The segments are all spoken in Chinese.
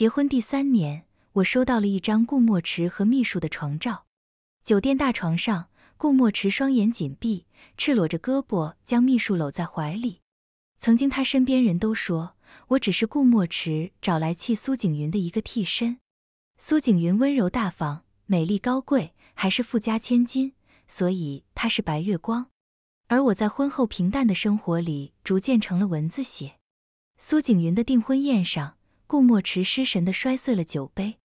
结婚第三年，我收到了一张顾墨池和秘书的床照。酒店大床上，顾墨池双眼紧闭，赤裸着胳膊将秘书搂在怀里。曾经他身边人都说，我只是顾墨池找来气苏景云的一个替身。苏景云温柔大方，美丽高贵，还是富家千金，所以她是白月光。而我在婚后平淡的生活里，逐渐成了蚊子血。苏景云的订婚宴上。顾墨池失神的摔碎了酒杯，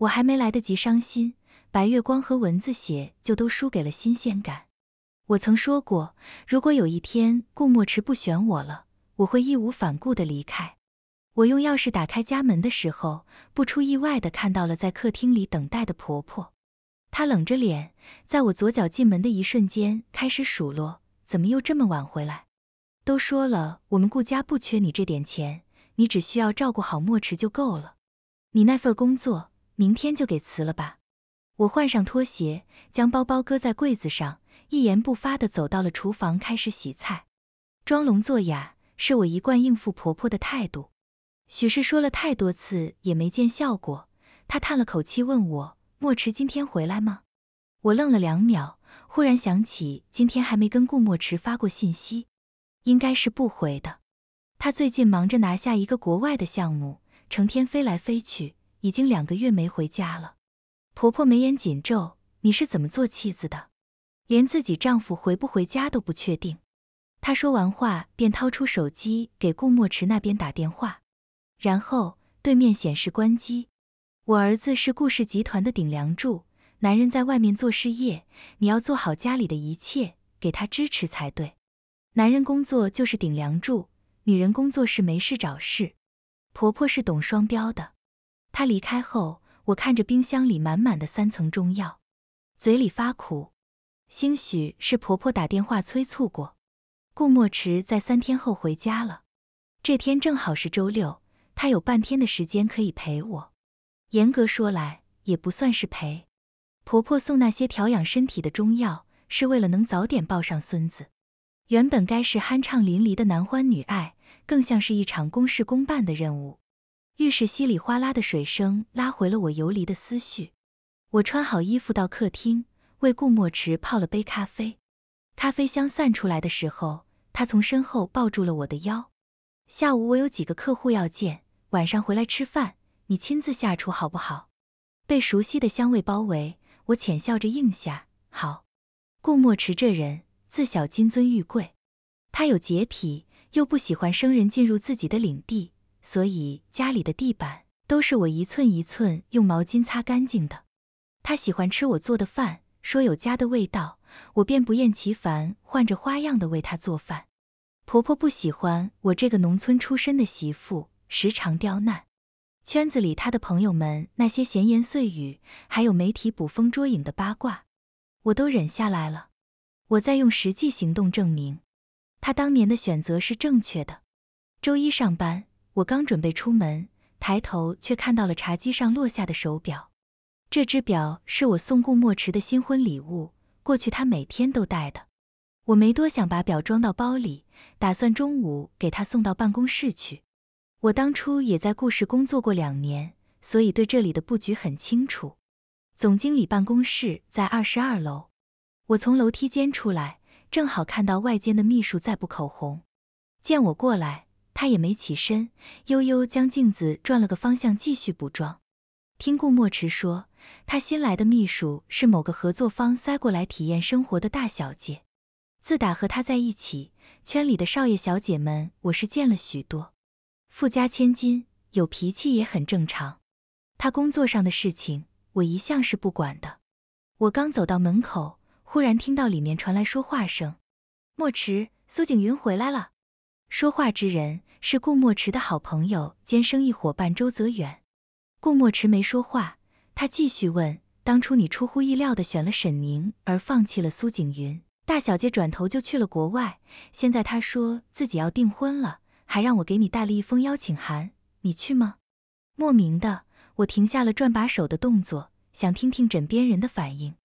我还没来得及伤心，白月光和蚊子血就都输给了新鲜感。我曾说过，如果有一天顾墨池不选我了，我会义无反顾的离开。我用钥匙打开家门的时候，不出意外的看到了在客厅里等待的婆婆。她冷着脸，在我左脚进门的一瞬间开始数落：怎么又这么晚回来？都说了，我们顾家不缺你这点钱。你只需要照顾好墨池就够了，你那份工作明天就给辞了吧。我换上拖鞋，将包包搁在柜子上，一言不发地走到了厨房，开始洗菜。装聋作哑是我一贯应付婆婆的态度。许是说了太多次也没见效果，她叹了口气，问我：墨池今天回来吗？我愣了两秒，忽然想起今天还没跟顾墨池发过信息，应该是不回的。他最近忙着拿下一个国外的项目，成天飞来飞去，已经两个月没回家了。婆婆眉眼紧皱：“你是怎么做妻子的？连自己丈夫回不回家都不确定。”她说完话，便掏出手机给顾墨池那边打电话，然后对面显示关机。我儿子是顾氏集团的顶梁柱，男人在外面做事业，你要做好家里的一切，给他支持才对。男人工作就是顶梁柱。女人工作是没事找事，婆婆是懂双标的。她离开后，我看着冰箱里满满的三层中药，嘴里发苦。兴许是婆婆打电话催促过，顾墨池在三天后回家了。这天正好是周六，他有半天的时间可以陪我。严格说来，也不算是陪。婆婆送那些调养身体的中药，是为了能早点抱上孙子。原本该是酣畅淋漓的男欢女爱。更像是一场公事公办的任务，浴室稀里哗啦的水声拉回了我游离的思绪。我穿好衣服到客厅，为顾墨池泡了杯咖啡。咖啡香散出来的时候，他从身后抱住了我的腰。下午我有几个客户要见，晚上回来吃饭，你亲自下厨好不好？被熟悉的香味包围，我浅笑着应下：“好。”顾墨池这人自小金尊玉贵，他有洁癖。又不喜欢生人进入自己的领地，所以家里的地板都是我一寸一寸用毛巾擦干净的。他喜欢吃我做的饭，说有家的味道，我便不厌其烦换着花样的为他做饭。婆婆不喜欢我这个农村出身的媳妇，时常刁难。圈子里她的朋友们那些闲言碎语，还有媒体捕风捉影的八卦，我都忍下来了。我在用实际行动证明。他当年的选择是正确的。周一上班，我刚准备出门，抬头却看到了茶几上落下的手表。这只表是我送顾墨池的新婚礼物，过去他每天都戴的。我没多想，把表装到包里，打算中午给他送到办公室去。我当初也在顾氏工作过两年，所以对这里的布局很清楚。总经理办公室在二十二楼，我从楼梯间出来。正好看到外间的秘书在补口红，见我过来，她也没起身，悠悠将镜子转了个方向，继续补妆。听顾墨池说，他新来的秘书是某个合作方塞过来体验生活的大小姐。自打和他在一起，圈里的少爷小姐们我是见了许多，富家千金有脾气也很正常。他工作上的事情，我一向是不管的。我刚走到门口。忽然听到里面传来说话声，墨池，苏景云回来了。说话之人是顾墨池的好朋友兼生意伙伴周泽远。顾墨池没说话，他继续问：当初你出乎意料的选了沈宁，而放弃了苏景云大小姐，转头就去了国外。现在她说自己要订婚了，还让我给你带了一封邀请函，你去吗？莫名的，我停下了转把手的动作，想听听枕边人的反应。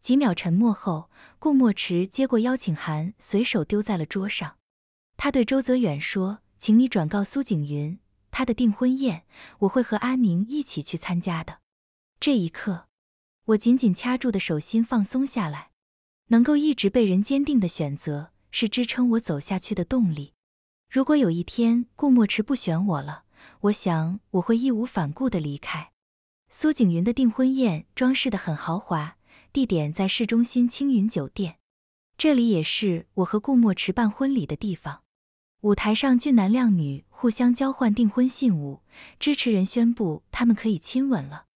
几秒沉默后，顾墨池接过邀请函，随手丢在了桌上。他对周泽远说：“请你转告苏景云，他的订婚宴我会和阿宁一起去参加的。”这一刻，我紧紧掐住的手心放松下来。能够一直被人坚定的选择，是支撑我走下去的动力。如果有一天顾墨池不选我了，我想我会义无反顾的离开。苏景云的订婚宴装饰的很豪华。地点在市中心青云酒店，这里也是我和顾墨池办婚礼的地方。舞台上俊男靓女互相交换订婚信物，支持人宣布他们可以亲吻了。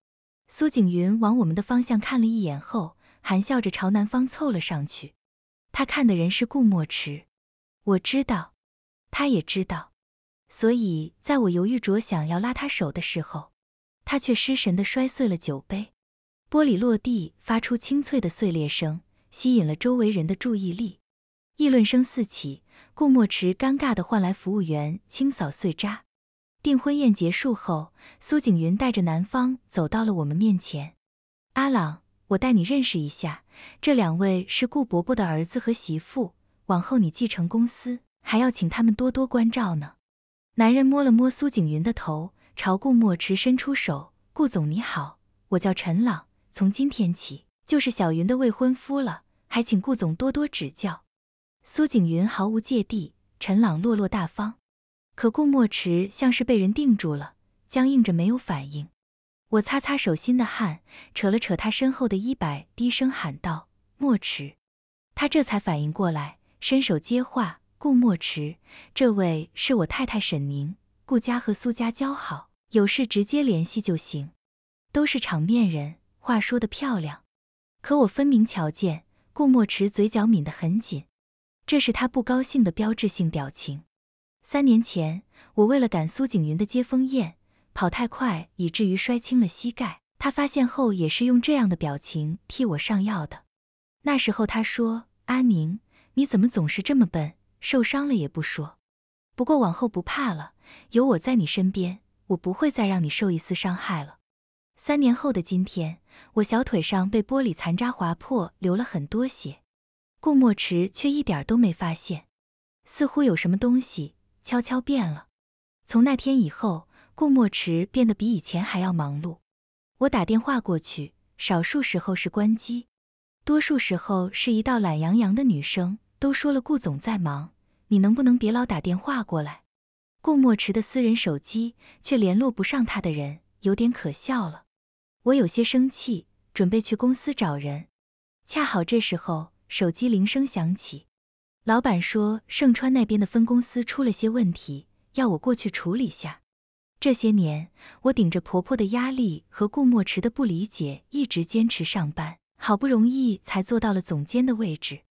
苏景云往我们的方向看了一眼后，含笑着朝男方凑了上去。他看的人是顾墨池，我知道，他也知道，所以在我犹豫着想要拉他手的时候，他却失神地摔碎了酒杯。玻璃落地，发出清脆的碎裂声，吸引了周围人的注意力，议论声四起。顾墨池尴尬地换来服务员清扫碎渣。订婚宴结束后，苏景云带着男方走到了我们面前。阿朗，我带你认识一下，这两位是顾伯伯的儿子和媳妇，往后你继承公司，还要请他们多多关照呢。男人摸了摸苏景云的头，朝顾墨池伸出手。顾总你好，我叫陈朗。从今天起就是小云的未婚夫了，还请顾总多多指教。苏景云毫无芥蒂，陈朗落落大方，可顾墨池像是被人定住了，僵硬着没有反应。我擦擦手心的汗，扯了扯他身后的衣摆，低声喊道：“墨池。”他这才反应过来，伸手接话：“顾墨池，这位是我太太沈宁。顾家和苏家交好，有事直接联系就行，都是场面人。”话说的漂亮，可我分明瞧见顾墨池嘴角抿得很紧，这是他不高兴的标志性表情。三年前，我为了赶苏景云的接风宴，跑太快以至于摔青了膝盖，他发现后也是用这样的表情替我上药的。那时候他说：“阿宁，你怎么总是这么笨？受伤了也不说。不过往后不怕了，有我在你身边，我不会再让你受一丝伤害了。”三年后的今天，我小腿上被玻璃残渣划破，流了很多血，顾墨池却一点都没发现，似乎有什么东西悄悄变了。从那天以后，顾墨池变得比以前还要忙碌。我打电话过去，少数时候是关机，多数时候是一道懒洋洋的女声，都说了顾总在忙，你能不能别老打电话过来？顾墨池的私人手机却联络不上他的人，有点可笑了。我有些生气，准备去公司找人。恰好这时候手机铃声响起，老板说盛川那边的分公司出了些问题，要我过去处理下。这些年，我顶着婆婆的压力和顾墨池的不理解，一直坚持上班，好不容易才做到了总监的位置。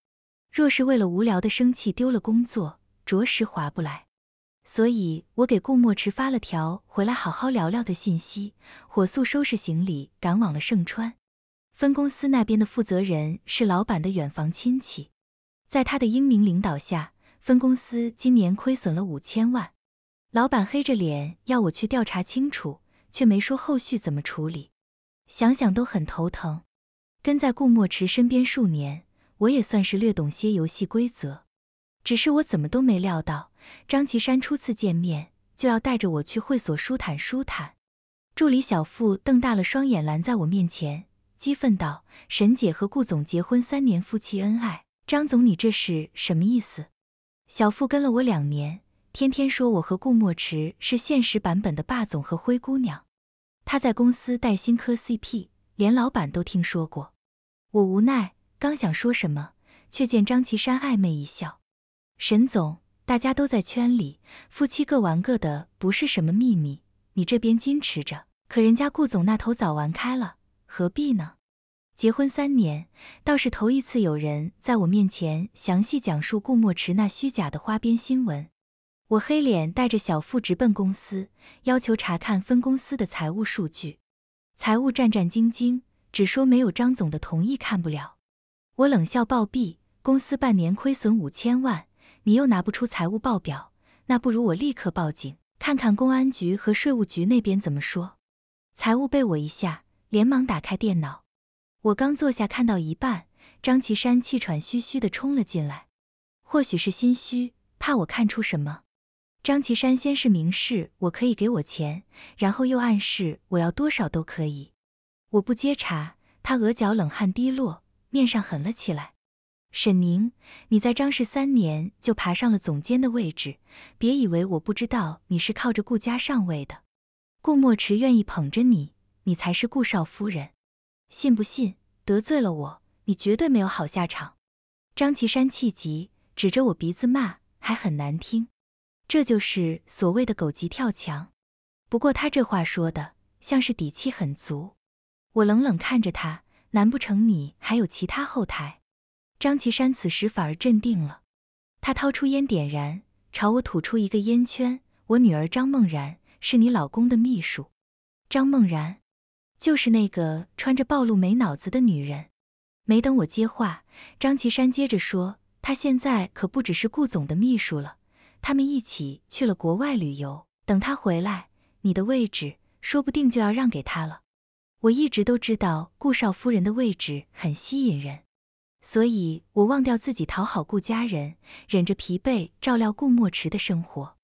若是为了无聊的生气丢了工作，着实划不来。所以，我给顾墨池发了条“回来好好聊聊”的信息，火速收拾行李，赶往了盛川分公司那边的负责人是老板的远房亲戚，在他的英明领导下，分公司今年亏损了五千万。老板黑着脸要我去调查清楚，却没说后续怎么处理，想想都很头疼。跟在顾墨池身边数年，我也算是略懂些游戏规则，只是我怎么都没料到。张岐山初次见面就要带着我去会所舒坦舒坦，助理小傅瞪大了双眼拦在我面前，激愤道：“沈姐和顾总结婚三年，夫妻恩爱。张总，你这是什么意思？”小傅跟了我两年，天天说我和顾墨池是现实版本的霸总和灰姑娘。他在公司带新科 CP，连老板都听说过。我无奈，刚想说什么，却见张岐山暧昧一笑：“沈总。”大家都在圈里，夫妻各玩各的，不是什么秘密。你这边矜持着，可人家顾总那头早玩开了，何必呢？结婚三年，倒是头一次有人在我面前详细讲述顾墨池那虚假的花边新闻。我黑脸带着小腹直奔公司，要求查看分公司的财务数据。财务战战兢兢，只说没有张总的同意看不了。我冷笑暴毙，公司半年亏损五千万。你又拿不出财务报表，那不如我立刻报警，看看公安局和税务局那边怎么说。财务被我一下，连忙打开电脑。我刚坐下，看到一半，张岐山气喘吁吁地冲了进来。或许是心虚，怕我看出什么。张岐山先是明示我可以给我钱，然后又暗示我要多少都可以。我不接茬，他额角冷汗滴落，面上狠了起来。沈宁，你在张氏三年就爬上了总监的位置，别以为我不知道你是靠着顾家上位的。顾墨池愿意捧着你，你才是顾少夫人。信不信？得罪了我，你绝对没有好下场。张岐山气急，指着我鼻子骂，还很难听。这就是所谓的狗急跳墙。不过他这话说的像是底气很足。我冷冷看着他，难不成你还有其他后台？张岐山此时反而镇定了，他掏出烟点燃，朝我吐出一个烟圈。我女儿张梦然是你老公的秘书，张梦然，就是那个穿着暴露没脑子的女人。没等我接话，张岐山接着说：“她现在可不只是顾总的秘书了，他们一起去了国外旅游。等她回来，你的位置说不定就要让给她了。”我一直都知道，顾少夫人的位置很吸引人。所以我忘掉自己讨好顾家人，忍着疲惫照料顾墨池的生活。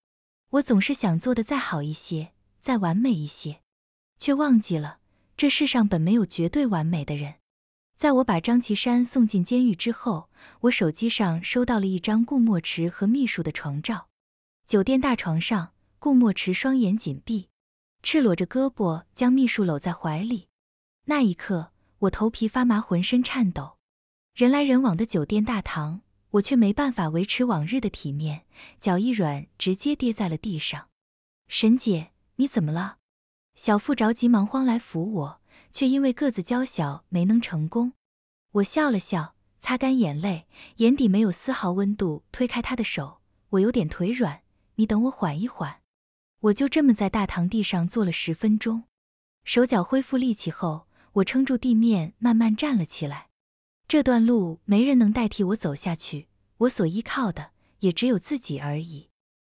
我总是想做的再好一些，再完美一些，却忘记了这世上本没有绝对完美的人。在我把张岐山送进监狱之后，我手机上收到了一张顾墨池和秘书的床照。酒店大床上，顾墨池双眼紧闭，赤裸着胳膊将秘书搂在怀里。那一刻，我头皮发麻，浑身颤抖。人来人往的酒店大堂，我却没办法维持往日的体面，脚一软，直接跌在了地上。沈姐，你怎么了？小傅着急忙慌来扶我，却因为个子娇小没能成功。我笑了笑，擦干眼泪，眼底没有丝毫温度，推开他的手。我有点腿软，你等我缓一缓。我就这么在大堂地上坐了十分钟，手脚恢复力气后，我撑住地面，慢慢站了起来。这段路没人能代替我走下去，我所依靠的也只有自己而已。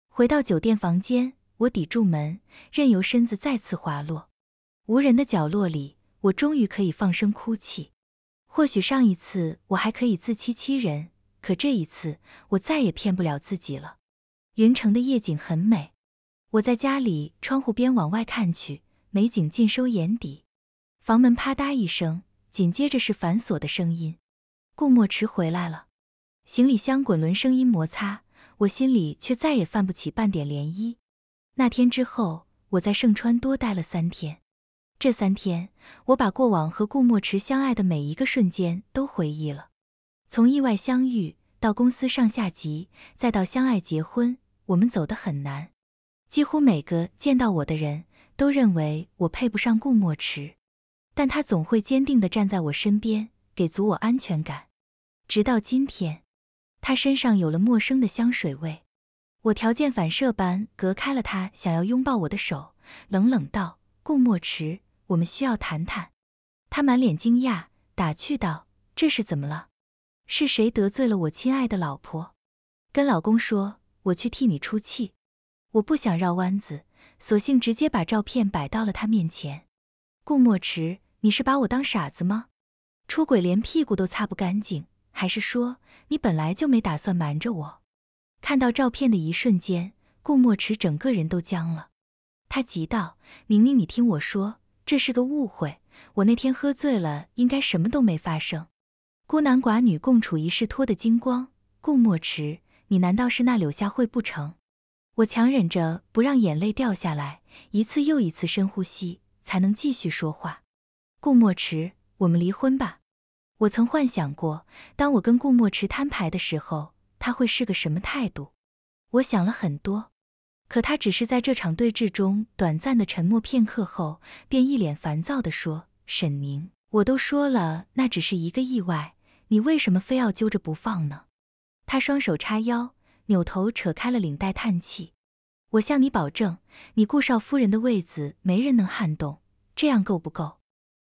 回到酒店房间，我抵住门，任由身子再次滑落。无人的角落里，我终于可以放声哭泣。或许上一次我还可以自欺欺人，可这一次我再也骗不了自己了。云城的夜景很美，我在家里窗户边往外看去，美景尽收眼底。房门啪嗒一声，紧接着是反锁的声音。顾墨池回来了，行李箱滚轮声音摩擦，我心里却再也泛不起半点涟漪。那天之后，我在盛川多待了三天。这三天，我把过往和顾墨池相爱的每一个瞬间都回忆了，从意外相遇，到公司上下级，再到相爱结婚，我们走得很难。几乎每个见到我的人都认为我配不上顾墨池，但他总会坚定地站在我身边。给足我安全感，直到今天，他身上有了陌生的香水味，我条件反射般隔开了他想要拥抱我的手，冷冷道：“顾墨池，我们需要谈谈。”他满脸惊讶，打趣道：“这是怎么了？是谁得罪了我亲爱的老婆？跟老公说，我去替你出气。”我不想绕弯子，索性直接把照片摆到了他面前。“顾墨池，你是把我当傻子吗？”出轨连屁股都擦不干净，还是说你本来就没打算瞒着我？看到照片的一瞬间，顾墨池整个人都僵了。他急道：“明明，你听我说，这是个误会。我那天喝醉了，应该什么都没发生。孤男寡女共处一室，脱得精光。顾墨池，你难道是那柳下惠不成？”我强忍着不让眼泪掉下来，一次又一次深呼吸，才能继续说话。顾墨池。我们离婚吧。我曾幻想过，当我跟顾墨池摊牌的时候，他会是个什么态度。我想了很多，可他只是在这场对峙中短暂的沉默片刻后，便一脸烦躁地说：“沈宁，我都说了，那只是一个意外，你为什么非要揪着不放呢？”他双手叉腰，扭头扯开了领带，叹气：“我向你保证，你顾少夫人的位子没人能撼动，这样够不够？”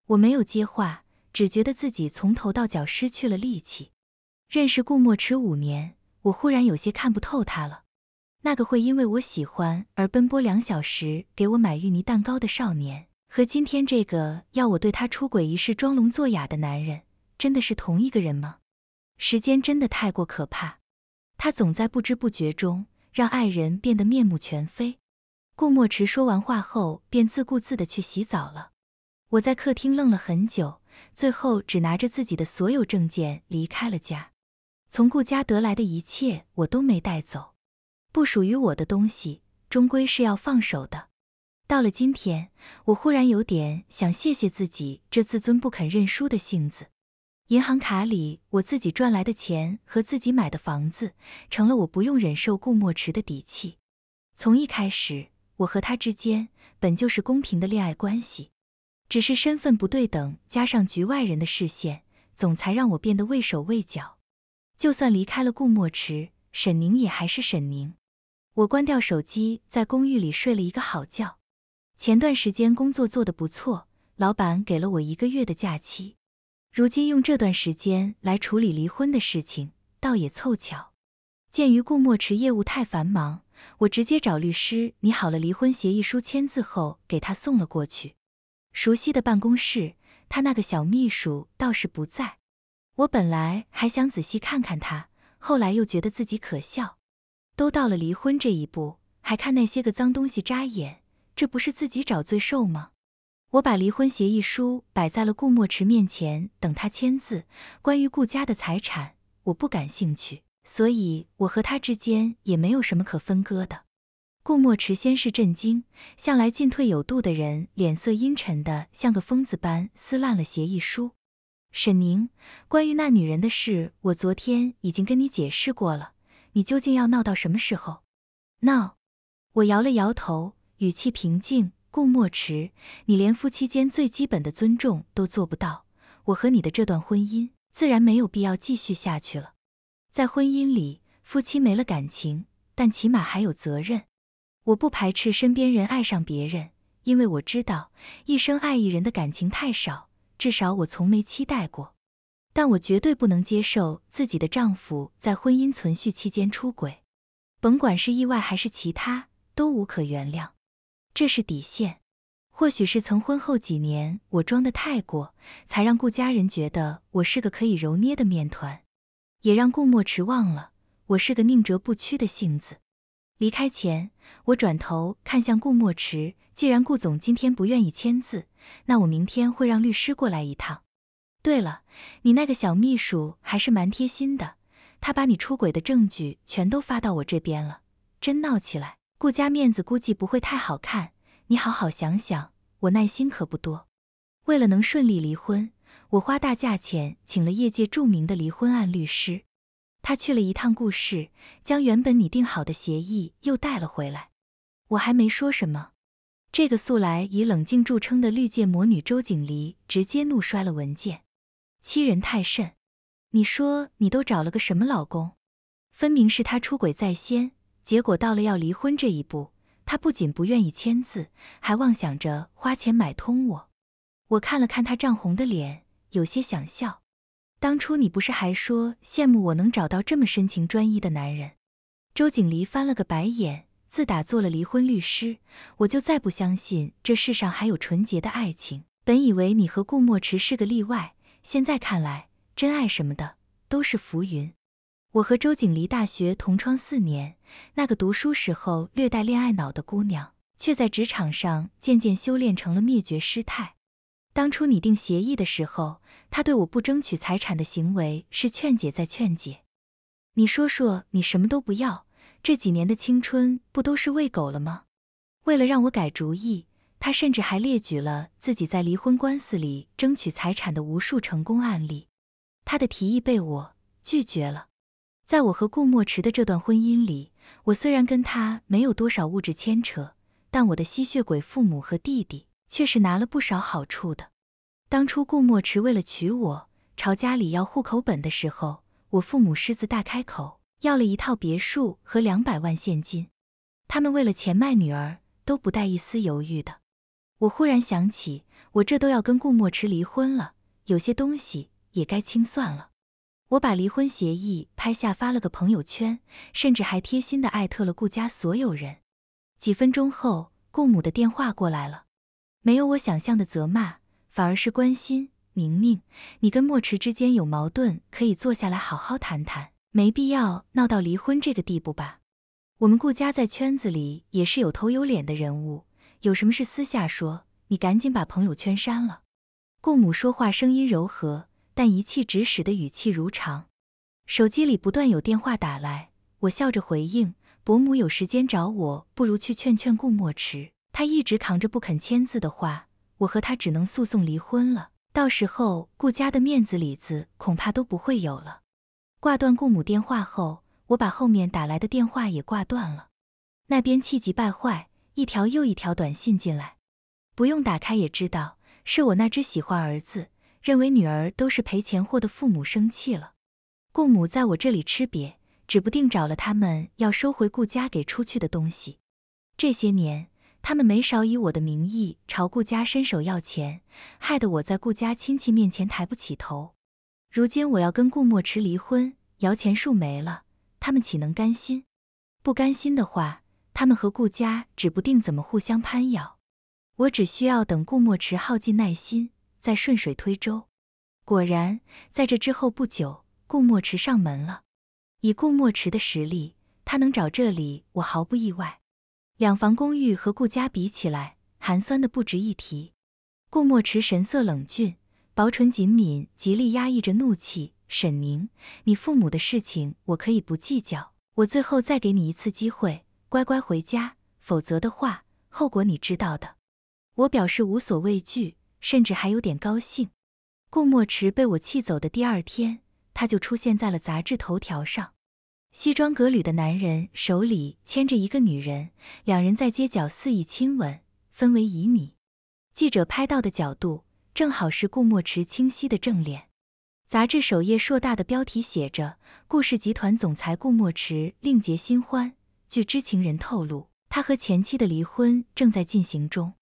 我没有接话，只觉得自己从头到脚失去了力气。认识顾墨池五年，我忽然有些看不透他了。那个会因为我喜欢而奔波两小时给我买芋泥蛋糕的少年，和今天这个要我对他出轨一事装聋作哑的男人，真的是同一个人吗？时间真的太过可怕，他总在不知不觉中让爱人变得面目全非。顾墨池说完话后，便自顾自地去洗澡了。我在客厅愣了很久，最后只拿着自己的所有证件离开了家。从顾家得来的一切，我都没带走。不属于我的东西，终归是要放手的。到了今天，我忽然有点想谢谢自己这自尊不肯认输的性子。银行卡里我自己赚来的钱和自己买的房子，成了我不用忍受顾墨池的底气。从一开始，我和他之间本就是公平的恋爱关系。只是身份不对等，加上局外人的视线，总裁让我变得畏手畏脚。就算离开了顾墨池，沈宁也还是沈宁。我关掉手机，在公寓里睡了一个好觉。前段时间工作做得不错，老板给了我一个月的假期。如今用这段时间来处理离婚的事情，倒也凑巧。鉴于顾墨池业务太繁忙，我直接找律师拟好了离婚协议书，签字后给他送了过去。熟悉的办公室，他那个小秘书倒是不在。我本来还想仔细看看他，后来又觉得自己可笑。都到了离婚这一步，还看那些个脏东西扎眼，这不是自己找罪受吗？我把离婚协议书摆在了顾墨池面前，等他签字。关于顾家的财产，我不感兴趣，所以我和他之间也没有什么可分割的。顾墨池先是震惊，向来进退有度的人脸色阴沉的像个疯子般撕烂了协议书。沈宁，关于那女人的事，我昨天已经跟你解释过了，你究竟要闹到什么时候？闹？我摇了摇头，语气平静。顾墨池，你连夫妻间最基本的尊重都做不到，我和你的这段婚姻自然没有必要继续下去了。在婚姻里，夫妻没了感情，但起码还有责任。我不排斥身边人爱上别人，因为我知道一生爱一人的感情太少，至少我从没期待过。但我绝对不能接受自己的丈夫在婚姻存续期间出轨，甭管是意外还是其他，都无可原谅，这是底线。或许是曾婚后几年我装的太过，才让顾家人觉得我是个可以揉捏的面团，也让顾墨池忘了我是个宁折不屈的性子。离开前，我转头看向顾墨池。既然顾总今天不愿意签字，那我明天会让律师过来一趟。对了，你那个小秘书还是蛮贴心的，他把你出轨的证据全都发到我这边了。真闹起来，顾家面子估计不会太好看。你好好想想，我耐心可不多。为了能顺利离婚，我花大价钱请了业界著名的离婚案律师。他去了一趟顾氏，将原本拟定好的协议又带了回来。我还没说什么，这个素来以冷静著称的绿界魔女周景黎直接怒摔了文件，欺人太甚！你说你都找了个什么老公？分明是他出轨在先，结果到了要离婚这一步，他不仅不愿意签字，还妄想着花钱买通我。我看了看他涨红的脸，有些想笑。当初你不是还说羡慕我能找到这么深情专一的男人？周景黎翻了个白眼，自打做了离婚律师，我就再不相信这世上还有纯洁的爱情。本以为你和顾墨池是个例外，现在看来，真爱什么的都是浮云。我和周景黎大学同窗四年，那个读书时候略带恋爱脑的姑娘，却在职场上渐渐修炼成了灭绝师太。当初拟定协议的时候，他对我不争取财产的行为是劝解，再劝解。你说说，你什么都不要，这几年的青春不都是喂狗了吗？为了让我改主意，他甚至还列举了自己在离婚官司里争取财产的无数成功案例。他的提议被我拒绝了。在我和顾墨池的这段婚姻里，我虽然跟他没有多少物质牵扯，但我的吸血鬼父母和弟弟。却是拿了不少好处的。当初顾墨池为了娶我，朝家里要户口本的时候，我父母狮子大开口，要了一套别墅和两百万现金。他们为了钱卖女儿，都不带一丝犹豫的。我忽然想起，我这都要跟顾墨池离婚了，有些东西也该清算了。我把离婚协议拍下发了个朋友圈，甚至还贴心的艾特了顾家所有人。几分钟后，顾母的电话过来了。没有我想象的责骂，反而是关心。宁宁，你跟墨池之间有矛盾，可以坐下来好好谈谈，没必要闹到离婚这个地步吧？我们顾家在圈子里也是有头有脸的人物，有什么事私下说。你赶紧把朋友圈删了。顾母说话声音柔和，但一气直使的语气如常。手机里不断有电话打来，我笑着回应：“伯母有时间找我，不如去劝劝顾墨池。”他一直扛着不肯签字的话，我和他只能诉讼离婚了。到时候顾家的面子里子恐怕都不会有了。挂断顾母电话后，我把后面打来的电话也挂断了。那边气急败坏，一条又一条短信进来，不用打开也知道是我那只喜欢儿子、认为女儿都是赔钱货的父母生气了。顾母在我这里吃瘪，指不定找了他们要收回顾家给出去的东西。这些年。他们没少以我的名义朝顾家伸手要钱，害得我在顾家亲戚面前抬不起头。如今我要跟顾墨池离婚，摇钱树没了，他们岂能甘心？不甘心的话，他们和顾家指不定怎么互相攀咬。我只需要等顾墨池耗尽耐心，再顺水推舟。果然，在这之后不久，顾墨池上门了。以顾墨池的实力，他能找这里，我毫不意外。两房公寓和顾家比起来，寒酸的不值一提。顾墨池神色冷峻，薄唇紧抿，极力压抑着怒气。沈宁，你父母的事情我可以不计较，我最后再给你一次机会，乖乖回家，否则的话，后果你知道的。我表示无所畏惧，甚至还有点高兴。顾墨池被我气走的第二天，他就出现在了杂志头条上。西装革履的男人手里牵着一个女人，两人在街角肆意亲吻，氛围旖旎。记者拍到的角度正好是顾墨池清晰的正脸。杂志首页硕大的标题写着：“顾氏集团总裁顾墨池另结新欢。”据知情人透露，他和前妻的离婚正在进行中。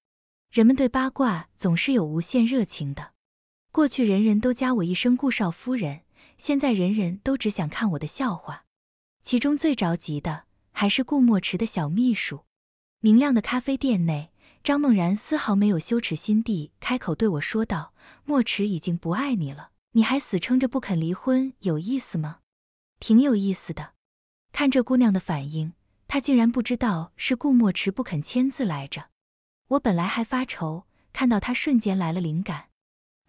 人们对八卦总是有无限热情的。过去人人都加我一声“顾少夫人”，现在人人都只想看我的笑话。其中最着急的还是顾墨池的小秘书。明亮的咖啡店内，张梦然丝毫没有羞耻心地开口对我说道：“墨池已经不爱你了，你还死撑着不肯离婚，有意思吗？挺有意思的。看这姑娘的反应，她竟然不知道是顾墨池不肯签字来着。我本来还发愁，看到她瞬间来了灵感。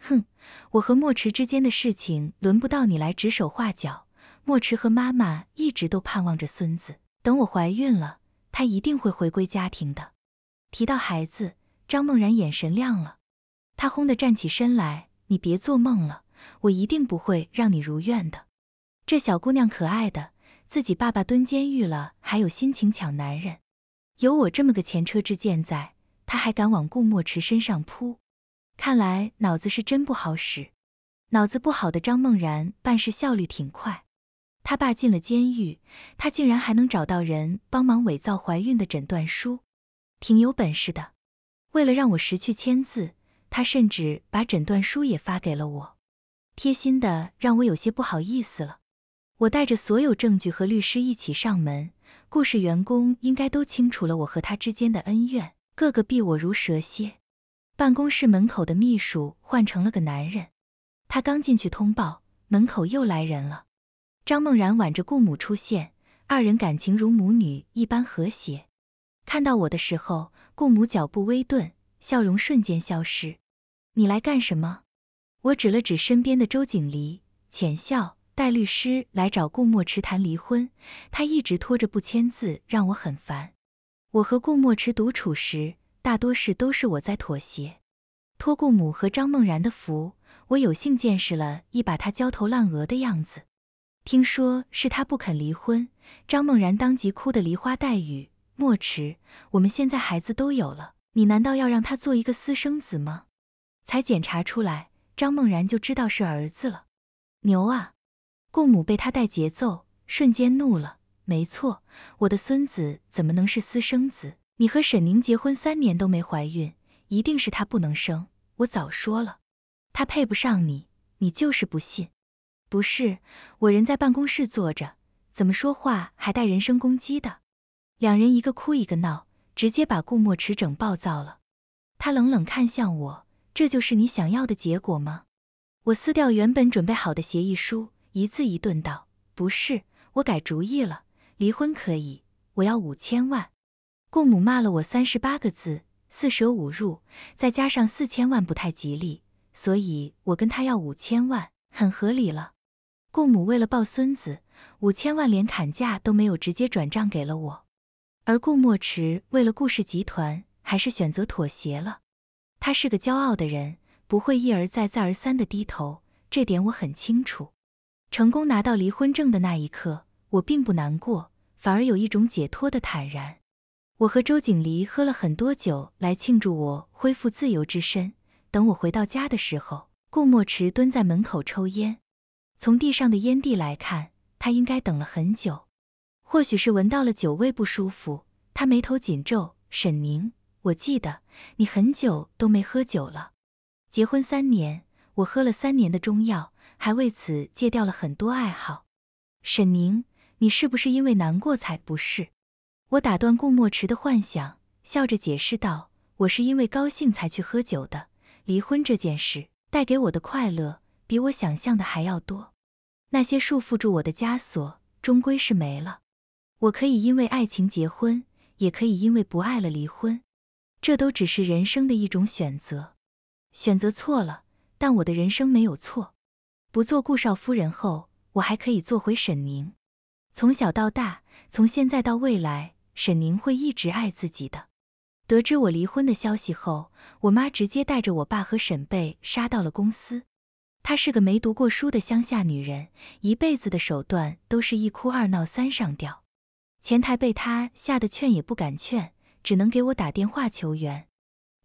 哼，我和墨池之间的事情，轮不到你来指手画脚。”墨池和妈妈一直都盼望着孙子。等我怀孕了，他一定会回归家庭的。提到孩子，张梦然眼神亮了，她轰地站起身来：“你别做梦了，我一定不会让你如愿的。”这小姑娘可爱的，自己爸爸蹲监狱了，还有心情抢男人？有我这么个前车之鉴在，她还敢往顾墨池身上扑？看来脑子是真不好使。脑子不好的张梦然办事效率挺快。他爸进了监狱，他竟然还能找到人帮忙伪造怀孕的诊断书，挺有本事的。为了让我识趣签字，他甚至把诊断书也发给了我，贴心的让我有些不好意思了。我带着所有证据和律师一起上门，故事员工应该都清楚了我和他之间的恩怨，个个避我如蛇蝎。办公室门口的秘书换成了个男人，他刚进去通报，门口又来人了。张梦然挽着顾母出现，二人感情如母女一般和谐。看到我的时候，顾母脚步微顿，笑容瞬间消失。你来干什么？我指了指身边的周景离，浅笑：“带律师来找顾墨池谈离婚，他一直拖着不签字，让我很烦。”我和顾墨池独处时，大多是都是我在妥协。托顾母和张梦然的福，我有幸见识了一把他焦头烂额的样子。听说是他不肯离婚，张梦然当即哭得梨花带雨。莫迟，我们现在孩子都有了，你难道要让他做一个私生子吗？才检查出来，张梦然就知道是儿子了。牛啊！顾母被他带节奏，瞬间怒了。没错，我的孙子怎么能是私生子？你和沈宁结婚三年都没怀孕，一定是他不能生。我早说了，他配不上你，你就是不信。不是我人在办公室坐着，怎么说话还带人身攻击的？两人一个哭一个闹，直接把顾墨池整暴躁了。他冷冷看向我：“这就是你想要的结果吗？”我撕掉原本准备好的协议书，一字一顿道：“不是，我改主意了，离婚可以，我要五千万。”顾母骂了我三十八个字，四舍五入再加上四千万不太吉利，所以我跟他要五千万很合理了。顾母为了抱孙子，五千万连砍价都没有，直接转账给了我。而顾墨池为了顾氏集团，还是选择妥协了。他是个骄傲的人，不会一而再、再而三的低头，这点我很清楚。成功拿到离婚证的那一刻，我并不难过，反而有一种解脱的坦然。我和周景黎喝了很多酒来庆祝我恢复自由之身。等我回到家的时候，顾墨池蹲在门口抽烟。从地上的烟蒂来看，他应该等了很久。或许是闻到了酒味不舒服，他眉头紧皱。沈宁，我记得你很久都没喝酒了。结婚三年，我喝了三年的中药，还为此戒掉了很多爱好。沈宁，你是不是因为难过才不是？我打断顾墨池的幻想，笑着解释道：“我是因为高兴才去喝酒的。离婚这件事带给我的快乐，比我想象的还要多。”那些束缚住我的枷锁，终归是没了。我可以因为爱情结婚，也可以因为不爱了离婚，这都只是人生的一种选择。选择错了，但我的人生没有错。不做顾少夫人后，我还可以做回沈宁。从小到大，从现在到未来，沈宁会一直爱自己的。得知我离婚的消息后，我妈直接带着我爸和沈贝杀到了公司。她是个没读过书的乡下女人，一辈子的手段都是一哭二闹三上吊。前台被她吓得劝也不敢劝，只能给我打电话求援。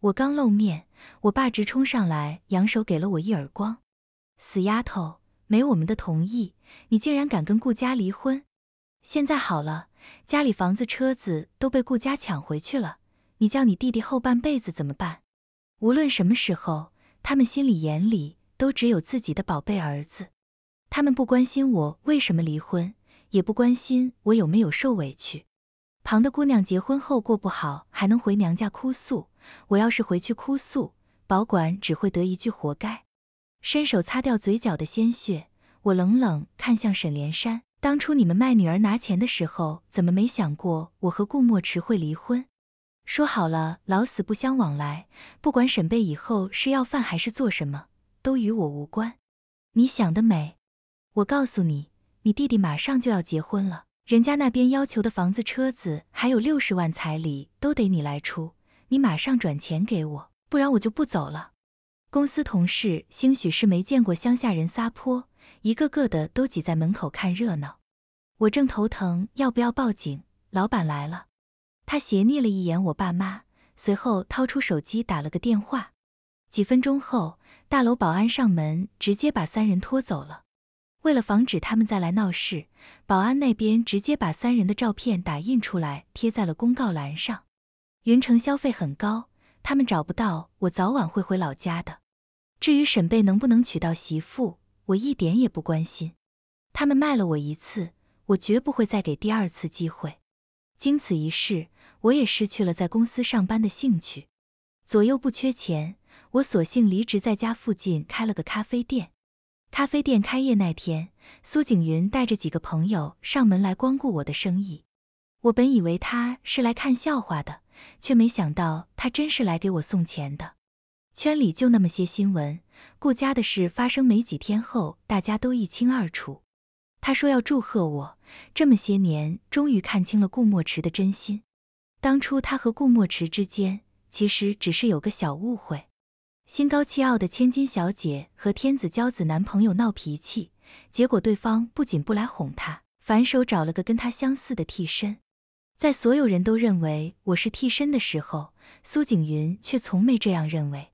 我刚露面，我爸直冲上来，扬手给了我一耳光：“死丫头，没我们的同意，你竟然敢跟顾家离婚！现在好了，家里房子车子都被顾家抢回去了，你叫你弟弟后半辈子怎么办？无论什么时候，他们心里眼里……”都只有自己的宝贝儿子，他们不关心我为什么离婚，也不关心我有没有受委屈。旁的姑娘结婚后过不好还能回娘家哭诉，我要是回去哭诉，保管只会得一句活该。伸手擦掉嘴角的鲜血，我冷冷看向沈连山：“当初你们卖女儿拿钱的时候，怎么没想过我和顾墨池会离婚？说好了老死不相往来，不管沈贝以后是要饭还是做什么。”都与我无关，你想得美！我告诉你，你弟弟马上就要结婚了，人家那边要求的房子、车子，还有六十万彩礼，都得你来出。你马上转钱给我，不然我就不走了。公司同事兴许是没见过乡下人撒泼，一个个的都挤在门口看热闹。我正头疼要不要报警，老板来了，他斜睨了一眼我爸妈，随后掏出手机打了个电话。几分钟后。大楼保安上门，直接把三人拖走了。为了防止他们再来闹事，保安那边直接把三人的照片打印出来，贴在了公告栏上。云城消费很高，他们找不到我，早晚会回老家的。至于沈贝能不能娶到媳妇，我一点也不关心。他们卖了我一次，我绝不会再给第二次机会。经此一事，我也失去了在公司上班的兴趣。左右不缺钱。我索性离职，在家附近开了个咖啡店。咖啡店开业那天，苏景云带着几个朋友上门来光顾我的生意。我本以为他是来看笑话的，却没想到他真是来给我送钱的。圈里就那么些新闻，顾家的事发生没几天后，大家都一清二楚。他说要祝贺我，这么些年终于看清了顾墨池的真心。当初他和顾墨池之间其实只是有个小误会。心高气傲的千金小姐和天子骄子男朋友闹脾气，结果对方不仅不来哄她，反手找了个跟她相似的替身。在所有人都认为我是替身的时候，苏景云却从没这样认为。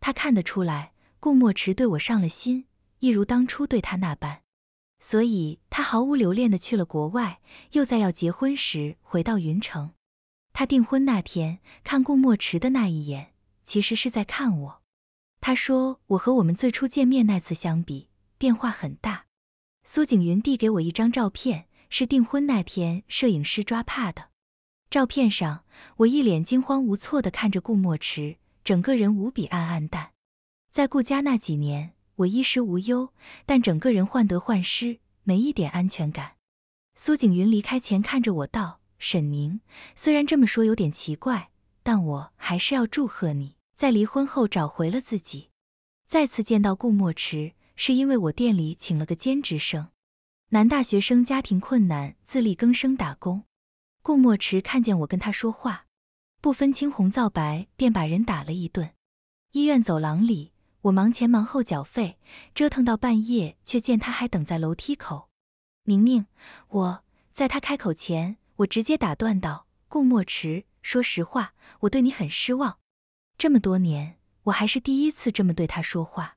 他看得出来，顾墨池对我上了心，一如当初对他那般。所以，他毫无留恋的去了国外，又在要结婚时回到云城。他订婚那天看顾墨池的那一眼，其实是在看我。他说：“我和我们最初见面那次相比，变化很大。”苏景云递给我一张照片，是订婚那天摄影师抓怕的。照片上，我一脸惊慌无措的看着顾墨池，整个人无比暗暗淡。在顾家那几年，我衣食无忧，但整个人患得患失，没一点安全感。苏景云离开前看着我道：“沈宁，虽然这么说有点奇怪，但我还是要祝贺你。”在离婚后找回了自己，再次见到顾墨池是因为我店里请了个兼职生，男大学生家庭困难，自力更生打工。顾墨池看见我跟他说话，不分青红皂白便把人打了一顿。医院走廊里，我忙前忙后缴费，折腾到半夜，却见他还等在楼梯口。宁宁，我在他开口前，我直接打断道：“顾墨池，说实话，我对你很失望。”这么多年，我还是第一次这么对他说话，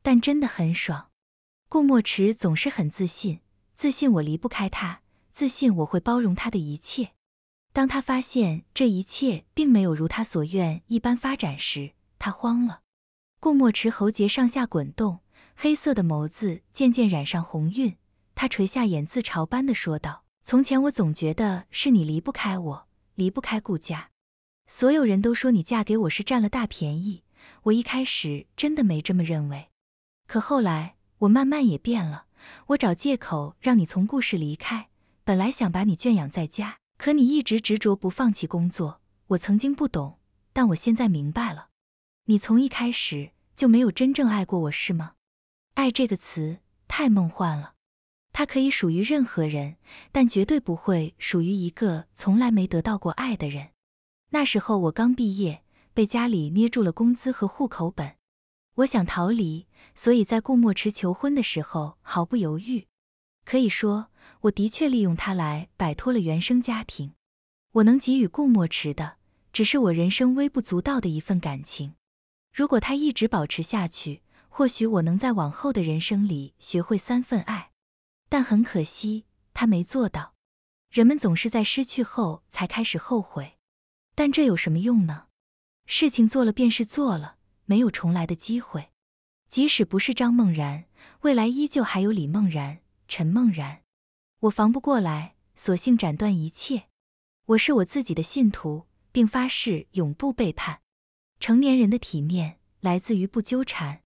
但真的很爽。顾墨池总是很自信，自信我离不开他，自信我会包容他的一切。当他发现这一切并没有如他所愿一般发展时，他慌了。顾墨池喉结上下滚动，黑色的眸子渐渐染上红晕，他垂下眼，自嘲般的说道：“从前我总觉得是你离不开我，离不开顾家。”所有人都说你嫁给我是占了大便宜，我一开始真的没这么认为，可后来我慢慢也变了。我找借口让你从故事离开，本来想把你圈养在家，可你一直执着不放弃工作。我曾经不懂，但我现在明白了，你从一开始就没有真正爱过我，是吗？爱这个词太梦幻了，它可以属于任何人，但绝对不会属于一个从来没得到过爱的人。那时候我刚毕业，被家里捏住了工资和户口本，我想逃离，所以在顾墨池求婚的时候毫不犹豫。可以说，我的确利用他来摆脱了原生家庭。我能给予顾墨池的，只是我人生微不足道的一份感情。如果他一直保持下去，或许我能在往后的人生里学会三份爱。但很可惜，他没做到。人们总是在失去后才开始后悔。但这有什么用呢？事情做了便是做了，没有重来的机会。即使不是张梦然，未来依旧还有李梦然、陈梦然，我防不过来，索性斩断一切。我是我自己的信徒，并发誓永不背叛。成年人的体面来自于不纠缠。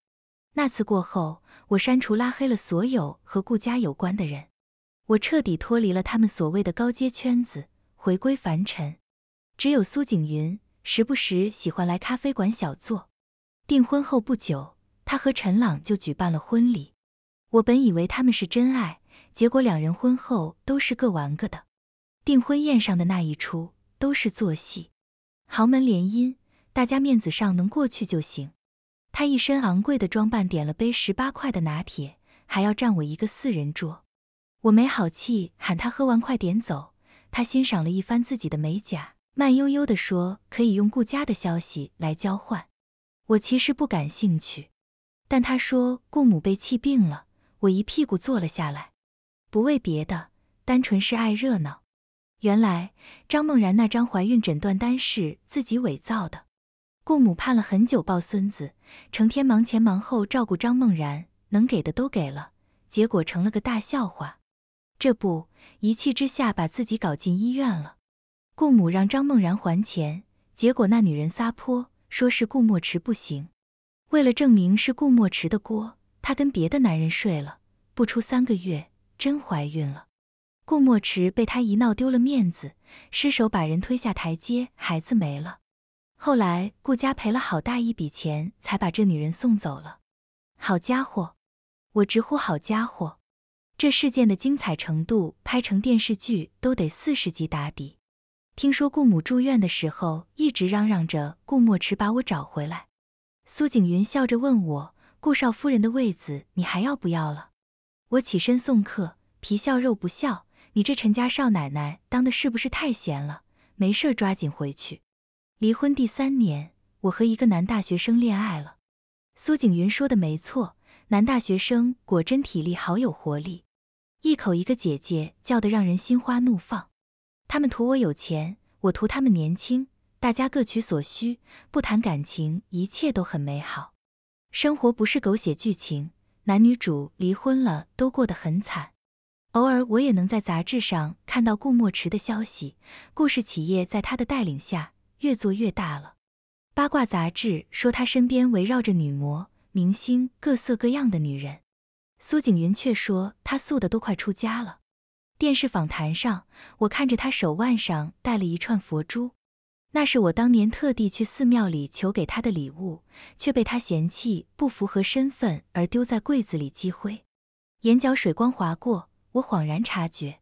那次过后，我删除、拉黑了所有和顾家有关的人，我彻底脱离了他们所谓的高阶圈子，回归凡尘。只有苏景云时不时喜欢来咖啡馆小坐。订婚后不久，他和陈朗就举办了婚礼。我本以为他们是真爱，结果两人婚后都是各玩各的。订婚宴上的那一出都是做戏，豪门联姻，大家面子上能过去就行。他一身昂贵的装扮，点了杯十八块的拿铁，还要占我一个四人桌。我没好气喊他喝完快点走。他欣赏了一番自己的美甲。慢悠悠地说：“可以用顾家的消息来交换。”我其实不感兴趣，但他说顾母被气病了，我一屁股坐了下来，不为别的，单纯是爱热闹。原来张梦然那张怀孕诊断单是自己伪造的。顾母盼了很久抱孙子，成天忙前忙后照顾张梦然，能给的都给了，结果成了个大笑话。这不，一气之下把自己搞进医院了。顾母让张梦然还钱，结果那女人撒泼，说是顾墨池不行。为了证明是顾墨池的锅，她跟别的男人睡了，不出三个月真怀孕了。顾墨池被她一闹丢了面子，失手把人推下台阶，孩子没了。后来顾家赔了好大一笔钱，才把这女人送走了。好家伙，我直呼好家伙！这事件的精彩程度，拍成电视剧都得四十集打底。听说顾母住院的时候，一直嚷嚷着顾墨池把我找回来。苏景云笑着问我：“顾少夫人的位子你还要不要了？”我起身送客，皮笑肉不笑：“你这陈家少奶奶当的是不是太闲了？没事儿抓紧回去。”离婚第三年，我和一个男大学生恋爱了。苏景云说的没错，男大学生果真体力好，有活力，一口一个姐姐叫得让人心花怒放。他们图我有钱，我图他们年轻，大家各取所需，不谈感情，一切都很美好。生活不是狗血剧情，男女主离婚了都过得很惨。偶尔我也能在杂志上看到顾墨池的消息，故事企业在他的带领下越做越大了。八卦杂志说他身边围绕着女模、明星、各色各样的女人，苏景云却说他素的都快出家了。电视访谈上，我看着他手腕上戴了一串佛珠，那是我当年特地去寺庙里求给他的礼物，却被他嫌弃不符合身份而丢在柜子里积灰。眼角水光划过，我恍然察觉，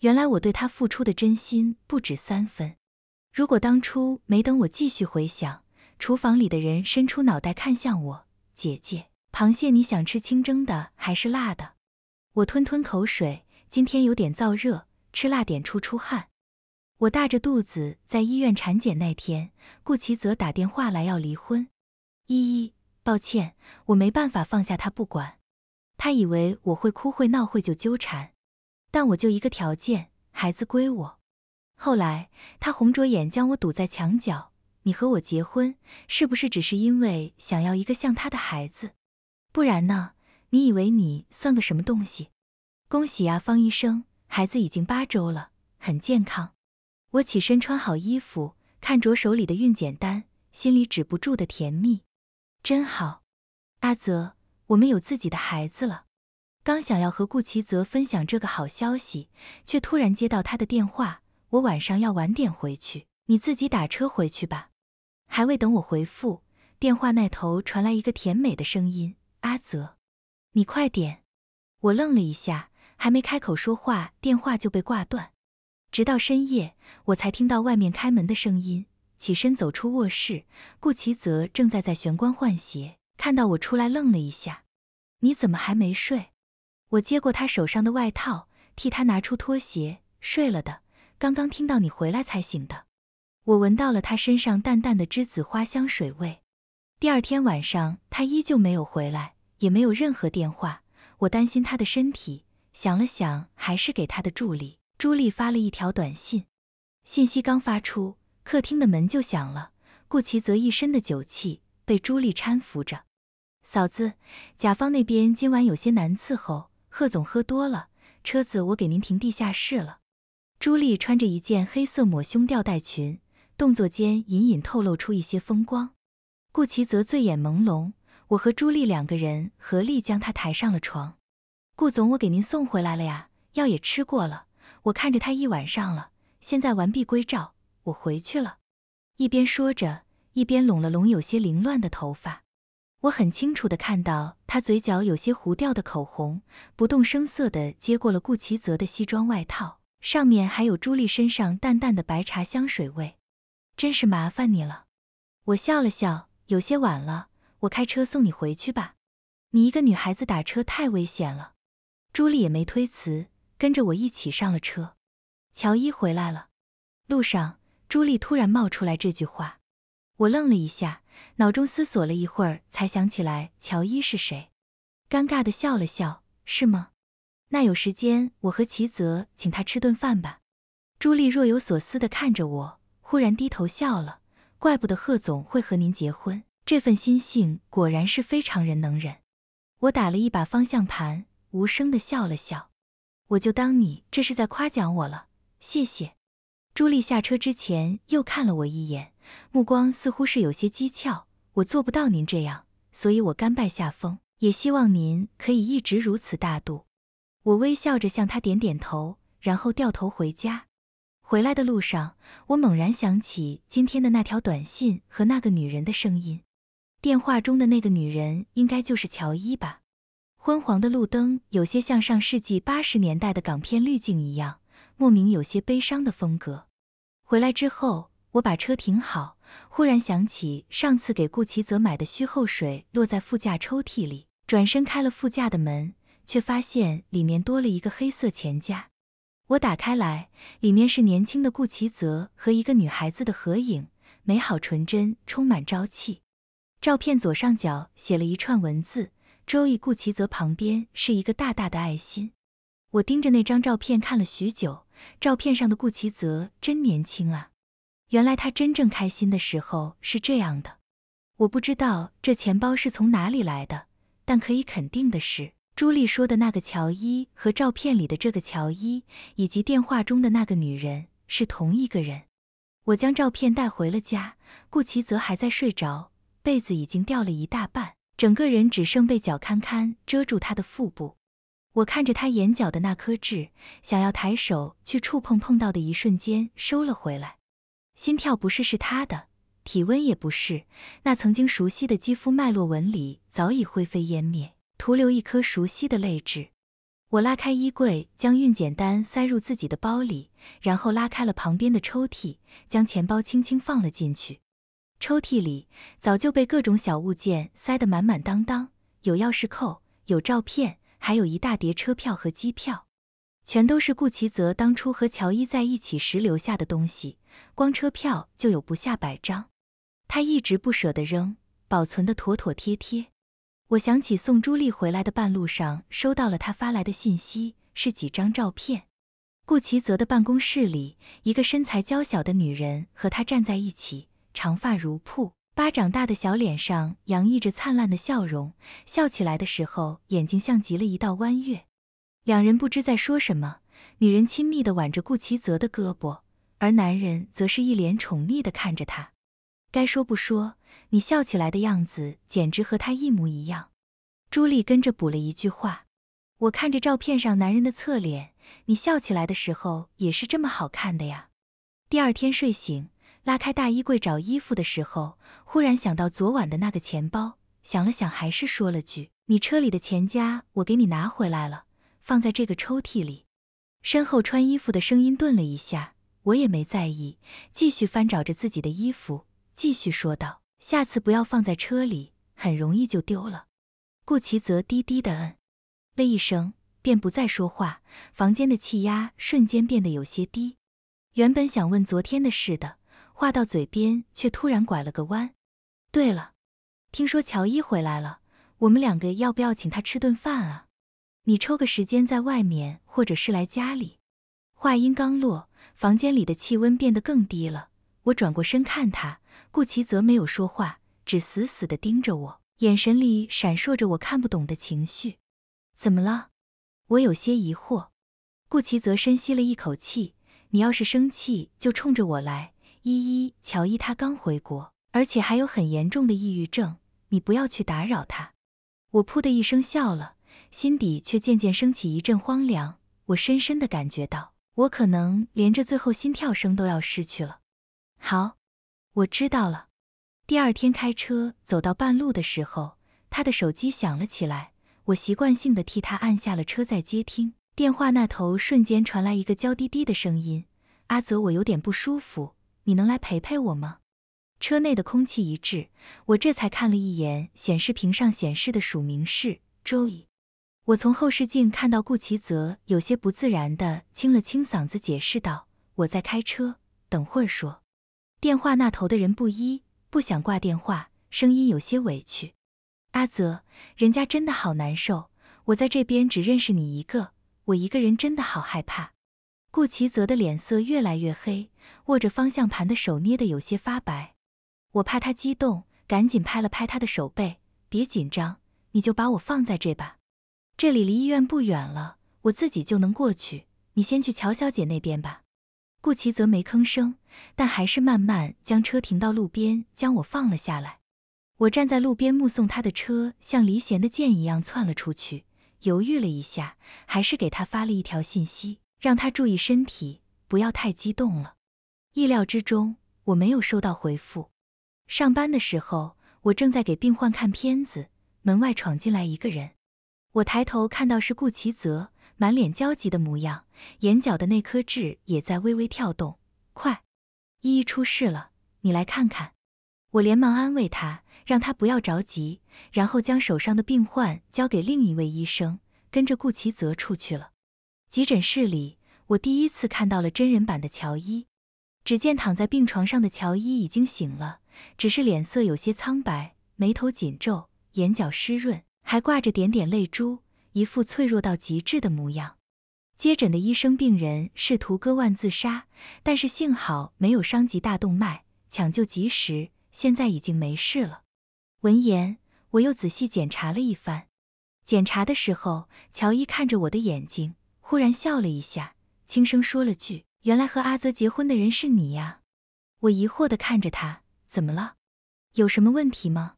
原来我对他付出的真心不止三分。如果当初没等我继续回想，厨房里的人伸出脑袋看向我，姐姐，螃蟹你想吃清蒸的还是辣的？我吞吞口水。今天有点燥热，吃辣点出出汗。我大着肚子在医院产检那天，顾奇泽打电话来要离婚。依依，抱歉，我没办法放下他不管。他以为我会哭会闹会就纠缠，但我就一个条件，孩子归我。后来他红着眼将我堵在墙角，你和我结婚是不是只是因为想要一个像他的孩子？不然呢？你以为你算个什么东西？恭喜啊，方医生，孩子已经八周了，很健康。我起身穿好衣服，看着手里的孕检单，心里止不住的甜蜜，真好。阿泽，我们有自己的孩子了。刚想要和顾齐泽分享这个好消息，却突然接到他的电话，我晚上要晚点回去，你自己打车回去吧。还未等我回复，电话那头传来一个甜美的声音：“阿泽，你快点。”我愣了一下。还没开口说话，电话就被挂断。直到深夜，我才听到外面开门的声音，起身走出卧室。顾奇泽正在在玄关换鞋，看到我出来，愣了一下：“你怎么还没睡？”我接过他手上的外套，替他拿出拖鞋。睡了的，刚刚听到你回来才醒的。我闻到了他身上淡淡的栀子花香水味。第二天晚上，他依旧没有回来，也没有任何电话。我担心他的身体。想了想，还是给他的助理朱莉发了一条短信。信息刚发出，客厅的门就响了。顾奇则一身的酒气，被朱莉搀扶着。嫂子，甲方那边今晚有些难伺候，贺总喝多了，车子我给您停地下室了。朱莉穿着一件黑色抹胸吊带裙，动作间隐隐透露出一些风光。顾奇则醉眼朦胧，我和朱莉两个人合力将他抬上了床。顾总，我给您送回来了呀，药也吃过了，我看着他一晚上了，现在完璧归赵，我回去了。一边说着，一边拢了拢有些凌乱的头发。我很清楚的看到他嘴角有些糊掉的口红，不动声色的接过了顾奇泽的西装外套，上面还有朱莉身上淡淡的白茶香水味。真是麻烦你了，我笑了笑，有些晚了，我开车送你回去吧，你一个女孩子打车太危险了。朱莉也没推辞，跟着我一起上了车。乔伊回来了，路上，朱莉突然冒出来这句话，我愣了一下，脑中思索了一会儿，才想起来乔伊是谁，尴尬的笑了笑，是吗？那有时间我和齐泽请他吃顿饭吧。朱莉若有所思的看着我，忽然低头笑了，怪不得贺总会和您结婚，这份心性果然是非常人能忍。我打了一把方向盘。无声的笑了笑，我就当你这是在夸奖我了，谢谢。朱莉下车之前又看了我一眼，目光似乎是有些讥诮。我做不到您这样，所以我甘拜下风，也希望您可以一直如此大度。我微笑着向他点点头，然后掉头回家。回来的路上，我猛然想起今天的那条短信和那个女人的声音，电话中的那个女人应该就是乔伊吧。昏黄的路灯有些像上世纪八十年代的港片滤镜一样，莫名有些悲伤的风格。回来之后，我把车停好，忽然想起上次给顾奇泽买的须后水落在副驾抽屉里，转身开了副驾的门，却发现里面多了一个黑色钱夹。我打开来，里面是年轻的顾奇泽和一个女孩子的合影，美好纯真，充满朝气。照片左上角写了一串文字。周易顾齐泽旁边是一个大大的爱心，我盯着那张照片看了许久。照片上的顾齐泽真年轻啊！原来他真正开心的时候是这样的。我不知道这钱包是从哪里来的，但可以肯定的是，朱莉说的那个乔伊和照片里的这个乔伊，以及电话中的那个女人是同一个人。我将照片带回了家，顾齐泽还在睡着，被子已经掉了一大半。整个人只剩被脚堪堪遮住他的腹部，我看着他眼角的那颗痣，想要抬手去触碰，碰到的一瞬间收了回来。心跳不是是他的，体温也不是，那曾经熟悉的肌肤脉络纹理早已灰飞烟灭，徒留一颗熟悉的泪痣。我拉开衣柜，将孕检单塞入自己的包里，然后拉开了旁边的抽屉，将钱包轻轻放了进去。抽屉里早就被各种小物件塞得满满当当，有钥匙扣，有照片，还有一大叠车票和机票，全都是顾奇泽当初和乔伊在一起时留下的东西。光车票就有不下百张，他一直不舍得扔，保存得妥妥帖帖。我想起送朱莉回来的半路上，收到了她发来的信息，是几张照片。顾奇泽的办公室里，一个身材娇小的女人和他站在一起。长发如瀑，巴掌大的小脸上洋溢着灿烂的笑容，笑起来的时候，眼睛像极了一道弯月。两人不知在说什么，女人亲密地挽着顾齐泽的胳膊，而男人则是一脸宠溺地看着她。该说不说，你笑起来的样子简直和他一模一样。朱莉跟着补了一句：“话，我看着照片上男人的侧脸，你笑起来的时候也是这么好看的呀。”第二天睡醒。拉开大衣柜找衣服的时候，忽然想到昨晚的那个钱包，想了想，还是说了句：“你车里的钱夹，我给你拿回来了，放在这个抽屉里。”身后穿衣服的声音顿了一下，我也没在意，继续翻找着自己的衣服，继续说道：“下次不要放在车里，很容易就丢了。”顾奇泽低低的嗯了一声，便不再说话。房间的气压瞬间变得有些低。原本想问昨天的事的。话到嘴边却突然拐了个弯。对了，听说乔伊回来了，我们两个要不要请他吃顿饭啊？你抽个时间在外面，或者是来家里。话音刚落，房间里的气温变得更低了。我转过身看他，顾奇泽没有说话，只死死地盯着我，眼神里闪烁着我看不懂的情绪。怎么了？我有些疑惑。顾奇泽深吸了一口气：“你要是生气，就冲着我来。”依依，乔伊，他刚回国，而且还有很严重的抑郁症，你不要去打扰他。我噗的一声笑了，心底却渐渐升起一阵荒凉。我深深的感觉到，我可能连这最后心跳声都要失去了。好，我知道了。第二天开车走到半路的时候，他的手机响了起来，我习惯性的替他按下了车载接听。电话那头瞬间传来一个娇滴滴的声音：“阿泽，我有点不舒服。”你能来陪陪我吗？车内的空气一滞，我这才看了一眼显示屏上显示的署名是 Joy。我从后视镜看到顾奇泽有些不自然的清了清嗓子，解释道：“我在开车，等会儿说。”电话那头的人不依，不想挂电话，声音有些委屈：“阿泽，人家真的好难受。我在这边只认识你一个，我一个人真的好害怕。”顾奇泽的脸色越来越黑，握着方向盘的手捏得有些发白。我怕他激动，赶紧拍了拍他的手背：“别紧张，你就把我放在这吧，这里离医院不远了，我自己就能过去。你先去乔小姐那边吧。”顾奇泽没吭声，但还是慢慢将车停到路边，将我放了下来。我站在路边目送他的车像离弦的箭一样窜了出去，犹豫了一下，还是给他发了一条信息。让他注意身体，不要太激动了。意料之中，我没有收到回复。上班的时候，我正在给病患看片子，门外闯进来一个人。我抬头看到是顾齐泽，满脸焦急的模样，眼角的那颗痣也在微微跳动。快，依依出事了，你来看看！我连忙安慰他，让他不要着急，然后将手上的病患交给另一位医生，跟着顾齐泽出去了。急诊室里，我第一次看到了真人版的乔伊。只见躺在病床上的乔伊已经醒了，只是脸色有些苍白，眉头紧皱，眼角湿润，还挂着点点泪珠，一副脆弱到极致的模样。接诊的医生，病人试图割腕自杀，但是幸好没有伤及大动脉，抢救及时，现在已经没事了。闻言，我又仔细检查了一番。检查的时候，乔伊看着我的眼睛。忽然笑了一下，轻声说了句：“原来和阿泽结婚的人是你呀。”我疑惑地看着他：“怎么了？有什么问题吗？”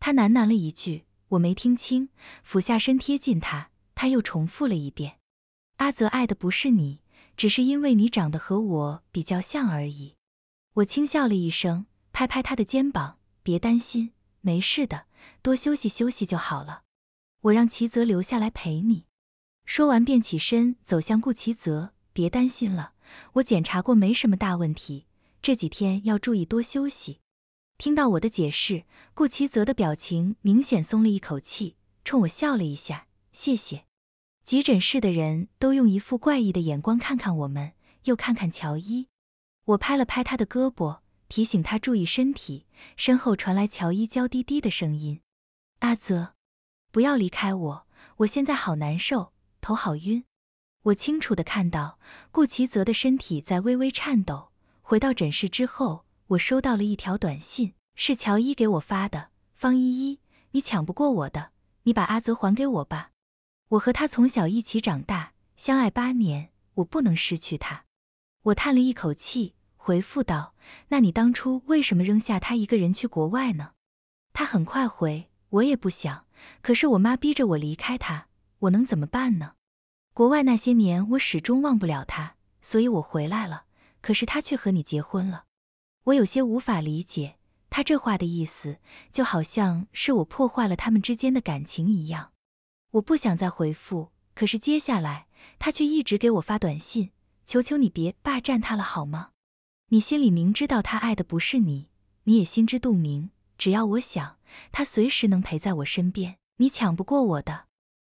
他喃喃了一句，我没听清，俯下身贴近他，他又重复了一遍：“阿泽爱的不是你，只是因为你长得和我比较像而已。”我轻笑了一声，拍拍他的肩膀：“别担心，没事的，多休息休息就好了。我让齐泽留下来陪你。”说完便起身走向顾奇泽，别担心了，我检查过没什么大问题，这几天要注意多休息。听到我的解释，顾奇泽的表情明显松了一口气，冲我笑了一下，谢谢。急诊室的人都用一副怪异的眼光看看我们，又看看乔伊。我拍了拍他的胳膊，提醒他注意身体。身后传来乔伊娇滴滴的声音：“阿泽，不要离开我，我现在好难受。”头好晕，我清楚的看到顾奇泽的身体在微微颤抖。回到诊室之后，我收到了一条短信，是乔伊给我发的：“方依依，你抢不过我的，你把阿泽还给我吧。我和他从小一起长大，相爱八年，我不能失去他。”我叹了一口气，回复道：“那你当初为什么扔下他一个人去国外呢？”他很快回：“我也不想，可是我妈逼着我离开他，我能怎么办呢？”国外那些年，我始终忘不了他，所以我回来了。可是他却和你结婚了，我有些无法理解他这话的意思，就好像是我破坏了他们之间的感情一样。我不想再回复，可是接下来他却一直给我发短信，求求你别霸占他了好吗？你心里明知道他爱的不是你，你也心知肚明，只要我想，他随时能陪在我身边，你抢不过我的。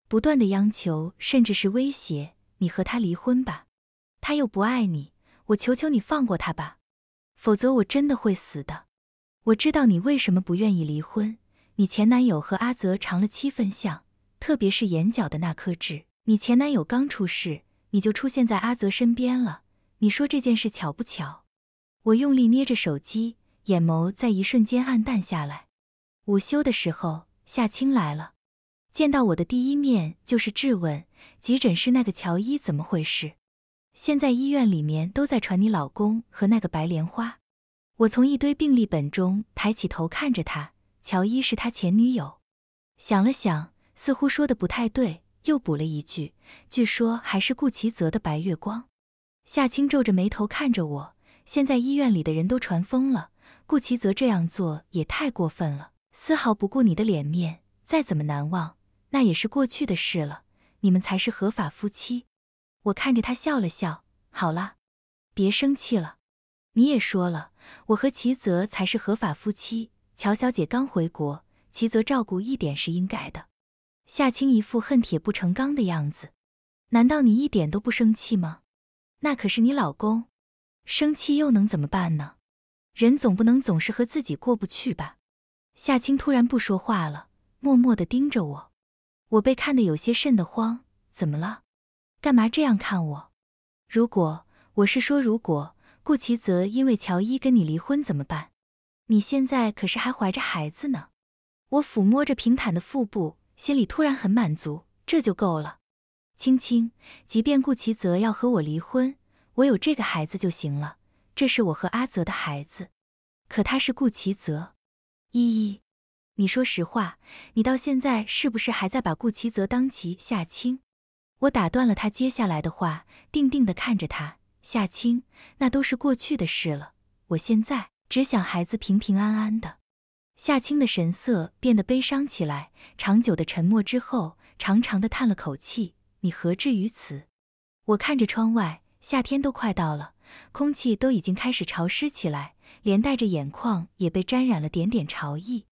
不断的央求，甚至是威胁你和他离婚吧，他又不爱你，我求求你放过他吧，否则我真的会死的。我知道你为什么不愿意离婚，你前男友和阿泽长了七分像，特别是眼角的那颗痣。你前男友刚出事，你就出现在阿泽身边了，你说这件事巧不巧？我用力捏着手机，眼眸在一瞬间暗淡下来。午休的时候，夏青来了。见到我的第一面就是质问急诊室那个乔伊怎么回事？现在医院里面都在传你老公和那个白莲花。我从一堆病历本中抬起头看着他，乔伊是他前女友。想了想，似乎说的不太对，又补了一句，据说还是顾奇泽的白月光。夏青皱着眉头看着我，现在医院里的人都传疯了，顾奇泽这样做也太过分了，丝毫不顾你的脸面，再怎么难忘。那也是过去的事了，你们才是合法夫妻。我看着他笑了笑，好了，别生气了。你也说了，我和齐泽才是合法夫妻。乔小姐刚回国，齐泽照顾一点是应该的。夏青一副恨铁不成钢的样子。难道你一点都不生气吗？那可是你老公，生气又能怎么办呢？人总不能总是和自己过不去吧。夏青突然不说话了，默默的盯着我。我被看得有些瘆得慌，怎么了？干嘛这样看我？如果我是说如果顾奇泽因为乔伊跟你离婚怎么办？你现在可是还怀着孩子呢。我抚摸着平坦的腹部，心里突然很满足，这就够了。青青，即便顾奇泽要和我离婚，我有这个孩子就行了。这是我和阿泽的孩子，可他是顾奇泽。依依。你说实话，你到现在是不是还在把顾奇泽当其夏青？我打断了他接下来的话，定定地看着他。夏青，那都是过去的事了。我现在只想孩子平平安安的。夏青的神色变得悲伤起来，长久的沉默之后，长长的叹了口气。你何至于此？我看着窗外，夏天都快到了，空气都已经开始潮湿起来，连带着眼眶也被沾染了点点潮意。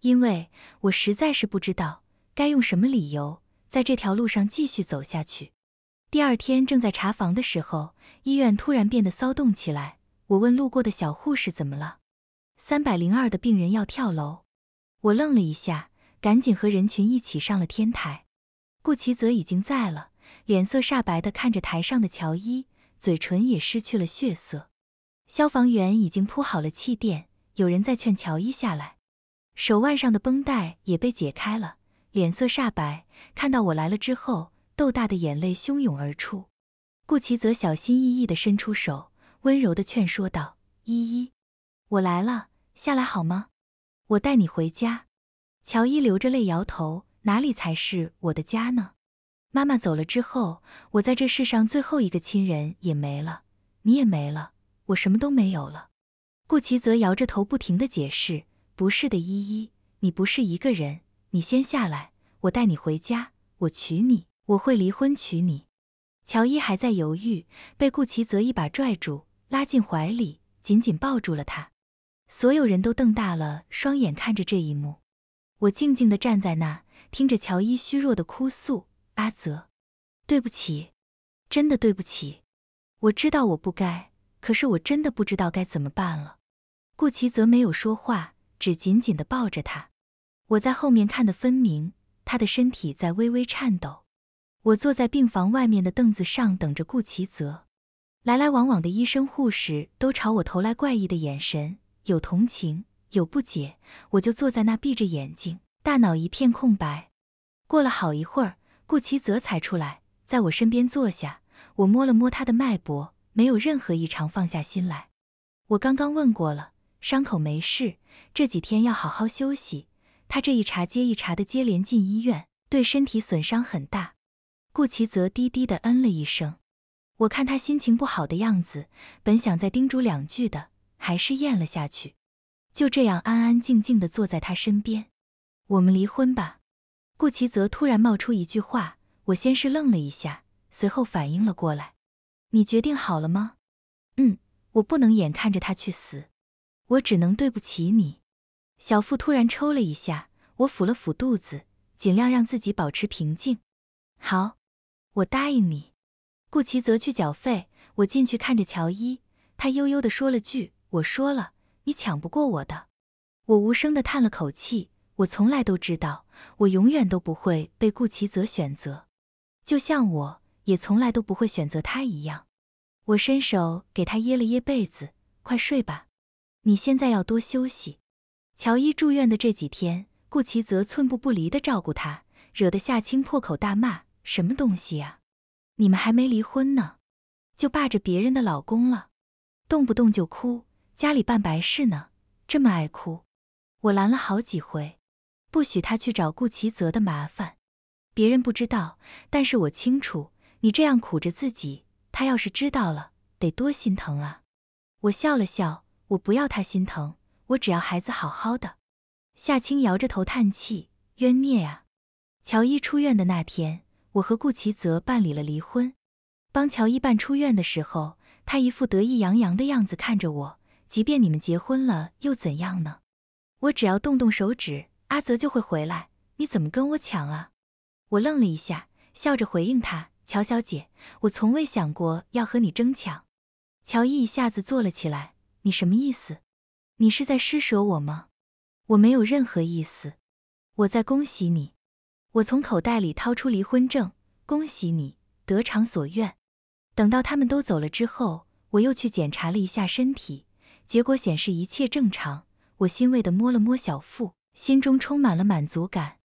因为我实在是不知道该用什么理由，在这条路上继续走下去。第二天正在查房的时候，医院突然变得骚动起来。我问路过的小护士怎么了，三百零二的病人要跳楼。我愣了一下，赶紧和人群一起上了天台。顾奇泽已经在了，脸色煞白的看着台上的乔伊，嘴唇也失去了血色。消防员已经铺好了气垫，有人在劝乔伊下来。手腕上的绷带也被解开了，脸色煞白。看到我来了之后，豆大的眼泪汹涌而出。顾奇则小心翼翼地伸出手，温柔地劝说道：“依依，我来了，下来好吗？我带你回家。”乔伊流着泪摇头：“哪里才是我的家呢？妈妈走了之后，我在这世上最后一个亲人也没了，你也没了，我什么都没有了。”顾奇则摇着头，不停地解释。不是的，依依，你不是一个人，你先下来，我带你回家，我娶你，我会离婚娶你。乔伊还在犹豫，被顾奇泽一把拽住，拉进怀里，紧紧抱住了他。所有人都瞪大了双眼看着这一幕。我静静的站在那，听着乔伊虚弱的哭诉：“阿泽，对不起，真的对不起，我知道我不该，可是我真的不知道该怎么办了。”顾奇泽没有说话。只紧紧的抱着他，我在后面看得分明，他的身体在微微颤抖。我坐在病房外面的凳子上，等着顾奇泽。来来往往的医生护士都朝我投来怪异的眼神，有同情，有不解。我就坐在那，闭着眼睛，大脑一片空白。过了好一会儿，顾奇泽才出来，在我身边坐下。我摸了摸他的脉搏，没有任何异常，放下心来。我刚刚问过了。伤口没事，这几天要好好休息。他这一茬接一茬的接连进医院，对身体损伤很大。顾奇泽低低的嗯了一声。我看他心情不好的样子，本想再叮嘱两句的，还是咽了下去。就这样安安静静的坐在他身边。我们离婚吧。顾奇泽突然冒出一句话。我先是愣了一下，随后反应了过来。你决定好了吗？嗯，我不能眼看着他去死。我只能对不起你。小腹突然抽了一下，我抚了抚肚子，尽量让自己保持平静。好，我答应你。顾奇泽去缴费，我进去看着乔伊，他悠悠地说了句：“我说了，你抢不过我的。”我无声地叹了口气。我从来都知道，我永远都不会被顾奇泽选择，就像我也从来都不会选择他一样。我伸手给他掖了掖被子，快睡吧。你现在要多休息。乔伊住院的这几天，顾奇泽寸步不离地照顾他，惹得夏青破口大骂：“什么东西呀！你们还没离婚呢，就霸着别人的老公了，动不动就哭，家里办白事呢，这么爱哭。”我拦了好几回，不许他去找顾奇泽的麻烦。别人不知道，但是我清楚，你这样苦着自己，他要是知道了得多心疼啊！我笑了笑。我不要他心疼，我只要孩子好好的。夏青摇着头叹气，冤孽啊！乔伊出院的那天，我和顾奇泽办理了离婚。帮乔伊办出院的时候，他一副得意洋洋的样子看着我。即便你们结婚了又怎样呢？我只要动动手指，阿泽就会回来。你怎么跟我抢啊？我愣了一下，笑着回应他：“乔小姐，我从未想过要和你争抢。”乔伊一下子坐了起来。你什么意思？你是在施舍我吗？我没有任何意思，我在恭喜你。我从口袋里掏出离婚证，恭喜你得偿所愿。等到他们都走了之后，我又去检查了一下身体，结果显示一切正常。我欣慰地摸了摸小腹，心中充满了满足感。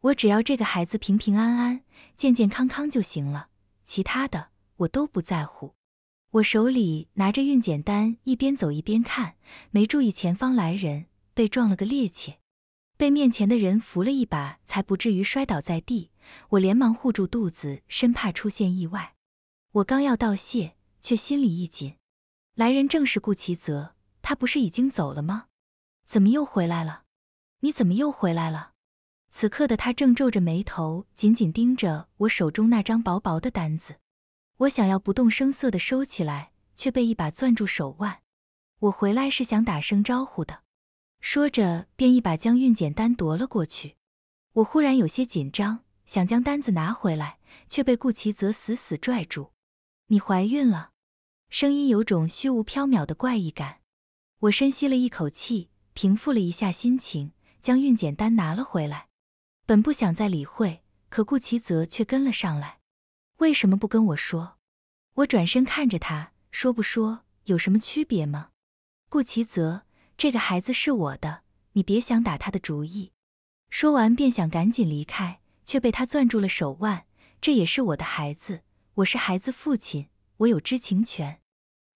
我只要这个孩子平平安安、健健康康就行了，其他的我都不在乎。我手里拿着孕检单，一边走一边看，没注意前方来人，被撞了个趔趄，被面前的人扶了一把，才不至于摔倒在地。我连忙护住肚子，生怕出现意外。我刚要道谢，却心里一紧，来人正是顾其泽，他不是已经走了吗？怎么又回来了？你怎么又回来了？此刻的他正皱着眉头，紧紧盯着我手中那张薄薄的单子。我想要不动声色的收起来，却被一把攥住手腕。我回来是想打声招呼的，说着便一把将孕检单夺了过去。我忽然有些紧张，想将单子拿回来，却被顾奇泽死死拽住。你怀孕了？声音有种虚无缥缈的怪异感。我深吸了一口气，平复了一下心情，将孕检单拿了回来。本不想再理会，可顾奇泽却跟了上来。为什么不跟我说？我转身看着他说：“不说有什么区别吗？”顾其泽，这个孩子是我的，你别想打他的主意。说完便想赶紧离开，却被他攥住了手腕。这也是我的孩子，我是孩子父亲，我有知情权。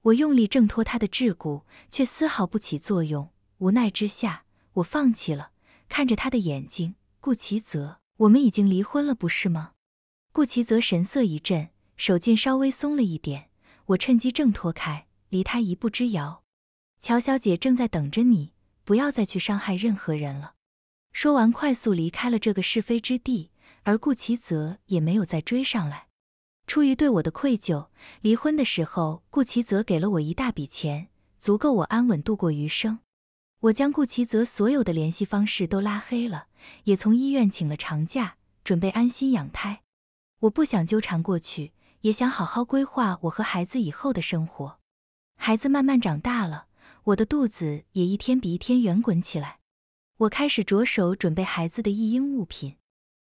我用力挣脱他的桎梏，却丝毫不起作用。无奈之下，我放弃了，看着他的眼睛。顾其泽，我们已经离婚了，不是吗？顾奇则神色一震，手劲稍微松了一点，我趁机挣脱开，离他一步之遥。乔小姐正在等着你，不要再去伤害任何人了。说完，快速离开了这个是非之地，而顾奇则也没有再追上来。出于对我的愧疚，离婚的时候，顾奇则给了我一大笔钱，足够我安稳度过余生。我将顾奇则所有的联系方式都拉黑了，也从医院请了长假，准备安心养胎。我不想纠缠过去，也想好好规划我和孩子以后的生活。孩子慢慢长大了，我的肚子也一天比一天圆滚起来。我开始着手准备孩子的一应物品。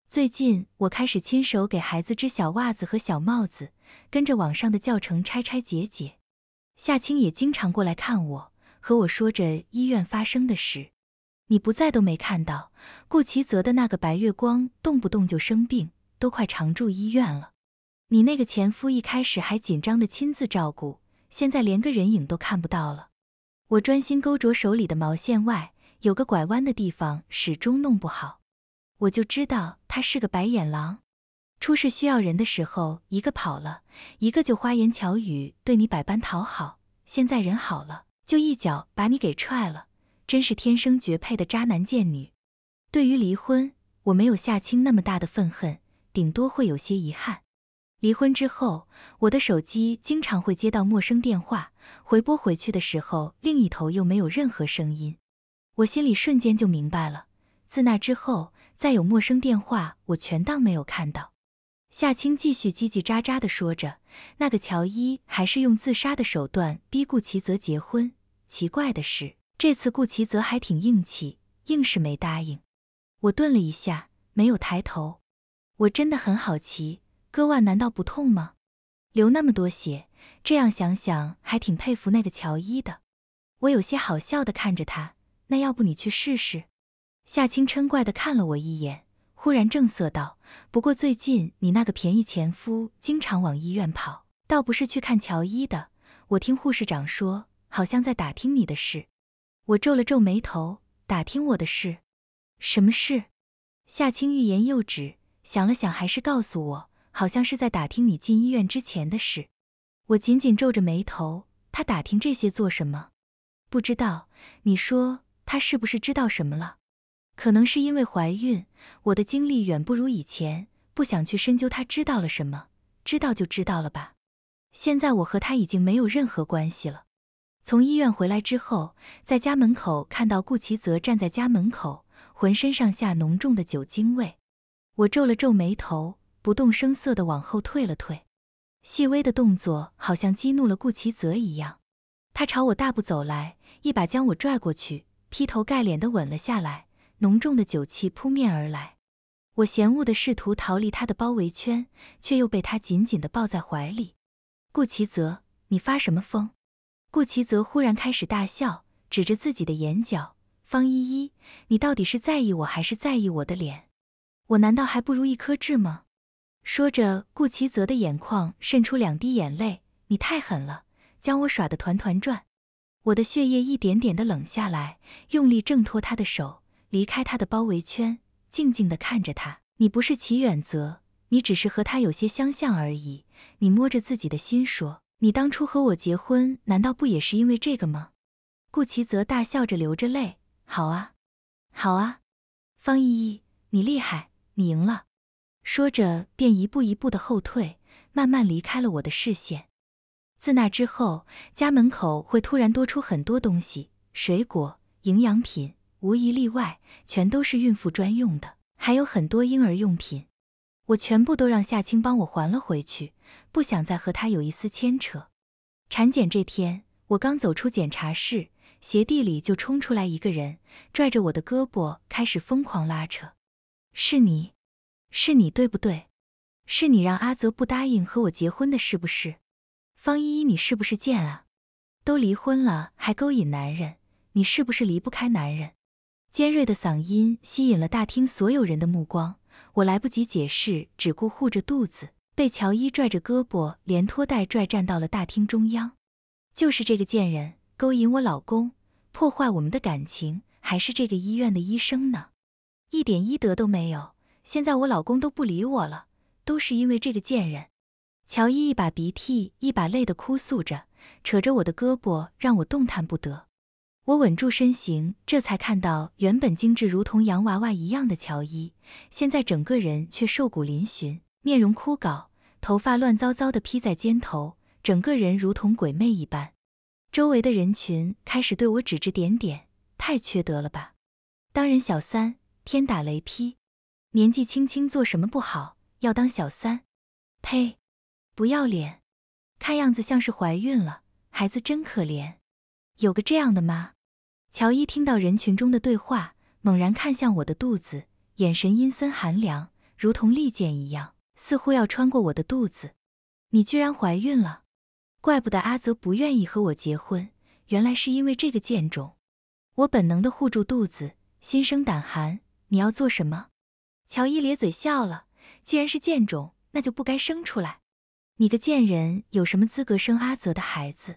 最近，我开始亲手给孩子织小袜子和小帽子，跟着网上的教程拆拆解解。夏青也经常过来看我，和我说着医院发生的事。你不在都没看到，顾齐泽的那个白月光动不动就生病。都快常住医院了，你那个前夫一开始还紧张的亲自照顾，现在连个人影都看不到了。我专心勾着手里的毛线，外有个拐弯的地方始终弄不好。我就知道他是个白眼狼，出事需要人的时候一个跑了，一个就花言巧语对你百般讨好，现在人好了就一脚把你给踹了，真是天生绝配的渣男贱女。对于离婚，我没有夏青那么大的愤恨。顶多会有些遗憾。离婚之后，我的手机经常会接到陌生电话，回拨回去的时候，另一头又没有任何声音，我心里瞬间就明白了。自那之后，再有陌生电话，我全当没有看到。夏青继续叽叽喳喳的说着，那个乔伊还是用自杀的手段逼顾齐泽结婚。奇怪的是，这次顾齐泽还挺硬气，硬是没答应。我顿了一下，没有抬头。我真的很好奇，割腕难道不痛吗？流那么多血，这样想想还挺佩服那个乔伊的。我有些好笑的看着他，那要不你去试试？夏青嗔怪的看了我一眼，忽然正色道：“不过最近你那个便宜前夫经常往医院跑，倒不是去看乔伊的，我听护士长说，好像在打听你的事。”我皱了皱眉头，打听我的事？什么事？夏青欲言又止。想了想，还是告诉我，好像是在打听你进医院之前的事。我紧紧皱着眉头，他打听这些做什么？不知道。你说他是不是知道什么了？可能是因为怀孕，我的精力远不如以前，不想去深究他知道了什么。知道就知道了吧。现在我和他已经没有任何关系了。从医院回来之后，在家门口看到顾奇泽站在家门口，浑身上下浓重的酒精味。我皱了皱眉头，不动声色的往后退了退，细微的动作好像激怒了顾齐泽一样，他朝我大步走来，一把将我拽过去，劈头盖脸的吻了下来，浓重的酒气扑面而来，我嫌恶的试图逃离他的包围圈，却又被他紧紧的抱在怀里。顾齐泽，你发什么疯？顾齐泽忽然开始大笑，指着自己的眼角，方依依，你到底是在意我还是在意我的脸？我难道还不如一颗痣吗？说着，顾齐泽的眼眶渗出两滴眼泪。你太狠了，将我耍得团团转。我的血液一点点的冷下来，用力挣脱他的手，离开他的包围圈，静静的看着他。你不是齐远泽，你只是和他有些相像而已。你摸着自己的心说：“你当初和我结婚，难道不也是因为这个吗？”顾齐泽大笑着流着泪：“好啊，好啊，方依依，你厉害。”你赢了，说着便一步一步的后退，慢慢离开了我的视线。自那之后，家门口会突然多出很多东西，水果、营养品，无一例外，全都是孕妇专用的，还有很多婴儿用品，我全部都让夏青帮我还了回去，不想再和他有一丝牵扯。产检这天，我刚走出检查室，鞋地里就冲出来一个人，拽着我的胳膊开始疯狂拉扯。是你，是你对不对？是你让阿泽不答应和我结婚的，是不是？方依依，你是不是贱啊？都离婚了还勾引男人，你是不是离不开男人？尖锐的嗓音吸引了大厅所有人的目光。我来不及解释，只顾护着肚子，被乔伊拽着胳膊，连拖带拽站到了大厅中央。就是这个贱人勾引我老公，破坏我们的感情，还是这个医院的医生呢？一点医德都没有！现在我老公都不理我了，都是因为这个贱人。乔伊一把鼻涕一把泪的哭诉着，扯着我的胳膊，让我动弹不得。我稳住身形，这才看到原本精致如同洋娃娃一样的乔伊，现在整个人却瘦骨嶙峋，面容枯槁，头发乱糟糟的披在肩头，整个人如同鬼魅一般。周围的人群开始对我指指点点，太缺德了吧！当人小三。天打雷劈！年纪轻轻做什么不好，要当小三？呸！不要脸！看样子像是怀孕了，孩子真可怜。有个这样的妈？乔伊听到人群中的对话，猛然看向我的肚子，眼神阴森寒凉，如同利剑一样，似乎要穿过我的肚子。你居然怀孕了？怪不得阿泽不愿意和我结婚，原来是因为这个贱种！我本能的护住肚子，心生胆寒。你要做什么？乔伊咧嘴笑了。既然是贱种，那就不该生出来。你个贱人，有什么资格生阿泽的孩子？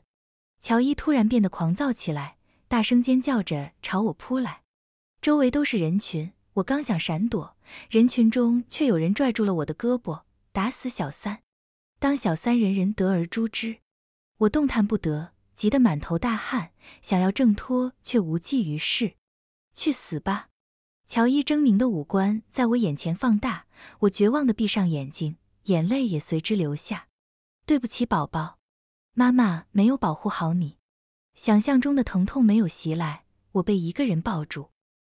乔伊突然变得狂躁起来，大声尖叫着朝我扑来。周围都是人群，我刚想闪躲，人群中却有人拽住了我的胳膊。打死小三，当小三人人得而诛之。我动弹不得，急得满头大汗，想要挣脱却无济于事。去死吧！乔伊狰狞的五官在我眼前放大，我绝望地闭上眼睛，眼泪也随之流下。对不起，宝宝，妈妈没有保护好你。想象中的疼痛没有袭来，我被一个人抱住。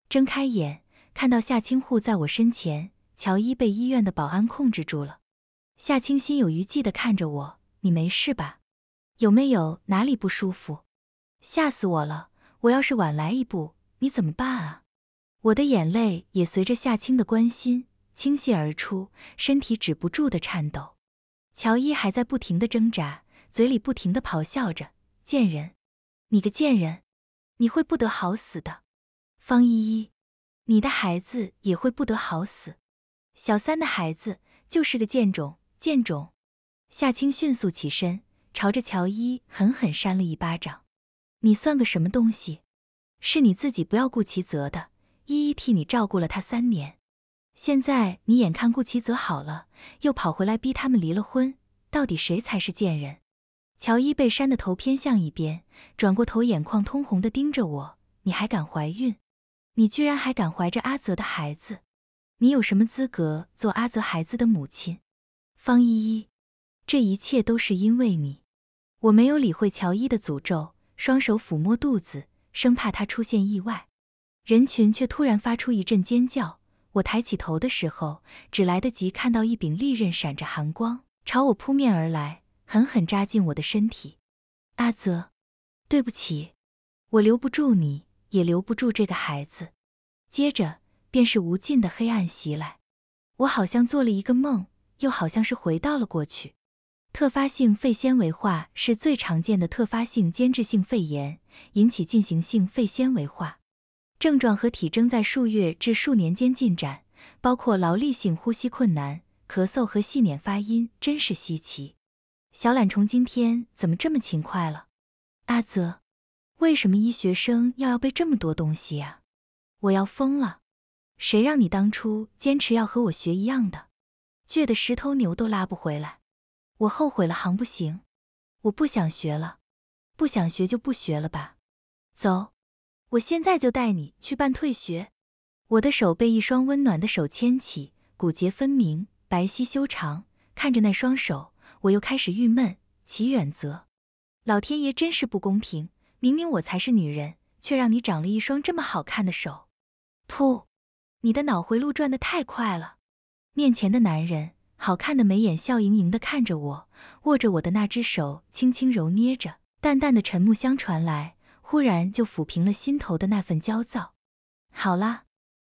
睁开眼，看到夏青护在我身前。乔伊被医院的保安控制住了。夏青心有余悸地看着我：“你没事吧？有没有哪里不舒服？吓死我了！我要是晚来一步，你怎么办啊？”我的眼泪也随着夏青的关心倾泻而出，身体止不住的颤抖。乔伊还在不停的挣扎，嘴里不停的咆哮着：“贱人，你个贱人，你会不得好死的！方依依，你的孩子也会不得好死。小三的孩子就是个贱种，贱种！”夏青迅速起身，朝着乔伊狠狠扇了一巴掌：“你算个什么东西？是你自己不要顾其责的。”一一替你照顾了他三年，现在你眼看顾奇泽好了，又跑回来逼他们离了婚，到底谁才是贱人？乔伊被扇的头偏向一边，转过头，眼眶通红的盯着我。你还敢怀孕？你居然还敢怀着阿泽的孩子？你有什么资格做阿泽孩子的母亲？方依依，这一切都是因为你。我没有理会乔伊的诅咒，双手抚摸肚子，生怕她出现意外。人群却突然发出一阵尖叫。我抬起头的时候，只来得及看到一柄利刃闪着寒光，朝我扑面而来，狠狠扎进我的身体。阿泽，对不起，我留不住你，也留不住这个孩子。接着便是无尽的黑暗袭来。我好像做了一个梦，又好像是回到了过去。特发性肺纤维化是最常见的特发性间质性肺炎，引起进行性肺纤维化。症状和体征在数月至数年间进展，包括劳力性呼吸困难、咳嗽和细捻发音，真是稀奇。小懒虫今天怎么这么勤快了？阿泽，为什么医学生要要背这么多东西呀？我要疯了！谁让你当初坚持要和我学一样的，倔的十头牛都拉不回来。我后悔了，行不行？我不想学了，不想学就不学了吧。走。我现在就带你去办退学。我的手被一双温暖的手牵起，骨节分明，白皙修长。看着那双手，我又开始郁闷。齐远泽，老天爷真是不公平，明明我才是女人，却让你长了一双这么好看的手。噗，你的脑回路转的太快了。面前的男人，好看的眉眼，笑盈盈的看着我，握着我的那只手轻轻揉捏着，淡淡的沉木香传来。忽然就抚平了心头的那份焦躁。好啦，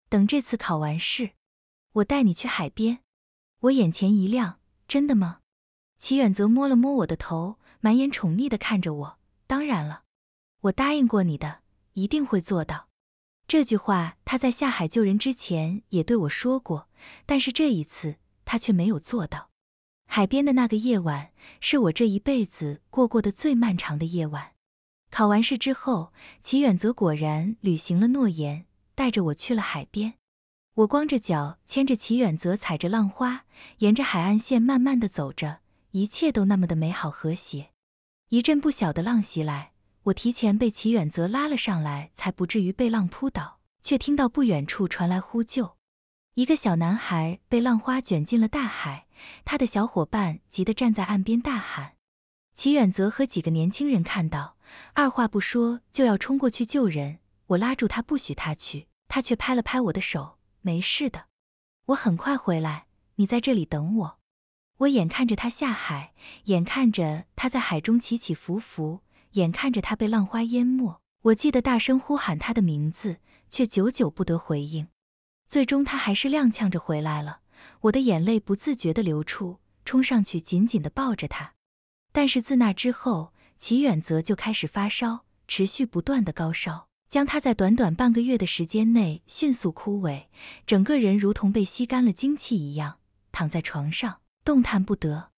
等这次考完试，我带你去海边。我眼前一亮，真的吗？齐远则摸了摸我的头，满眼宠溺地看着我。当然了，我答应过你的，一定会做到。这句话他在下海救人之前也对我说过，但是这一次他却没有做到。海边的那个夜晚，是我这一辈子过过的最漫长的夜晚。考完试之后，齐远泽果然履行了诺言，带着我去了海边。我光着脚，牵着齐远泽，踩着浪花，沿着海岸线慢慢的走着，一切都那么的美好和谐。一阵不小的浪袭来，我提前被齐远泽拉了上来，才不至于被浪扑倒。却听到不远处传来呼救，一个小男孩被浪花卷进了大海，他的小伙伴急得站在岸边大喊。齐远泽和几个年轻人看到。二话不说就要冲过去救人，我拉住他，不许他去。他却拍了拍我的手：“没事的，我很快回来，你在这里等我。”我眼看着他下海，眼看着他在海中起起伏伏，眼看着他被浪花淹没。我记得大声呼喊他的名字，却久久不得回应。最终，他还是踉跄着回来了。我的眼泪不自觉地流出，冲上去紧紧地抱着他。但是自那之后。齐远则就开始发烧，持续不断的高烧，将他在短短半个月的时间内迅速枯萎，整个人如同被吸干了精气一样，躺在床上动弹不得。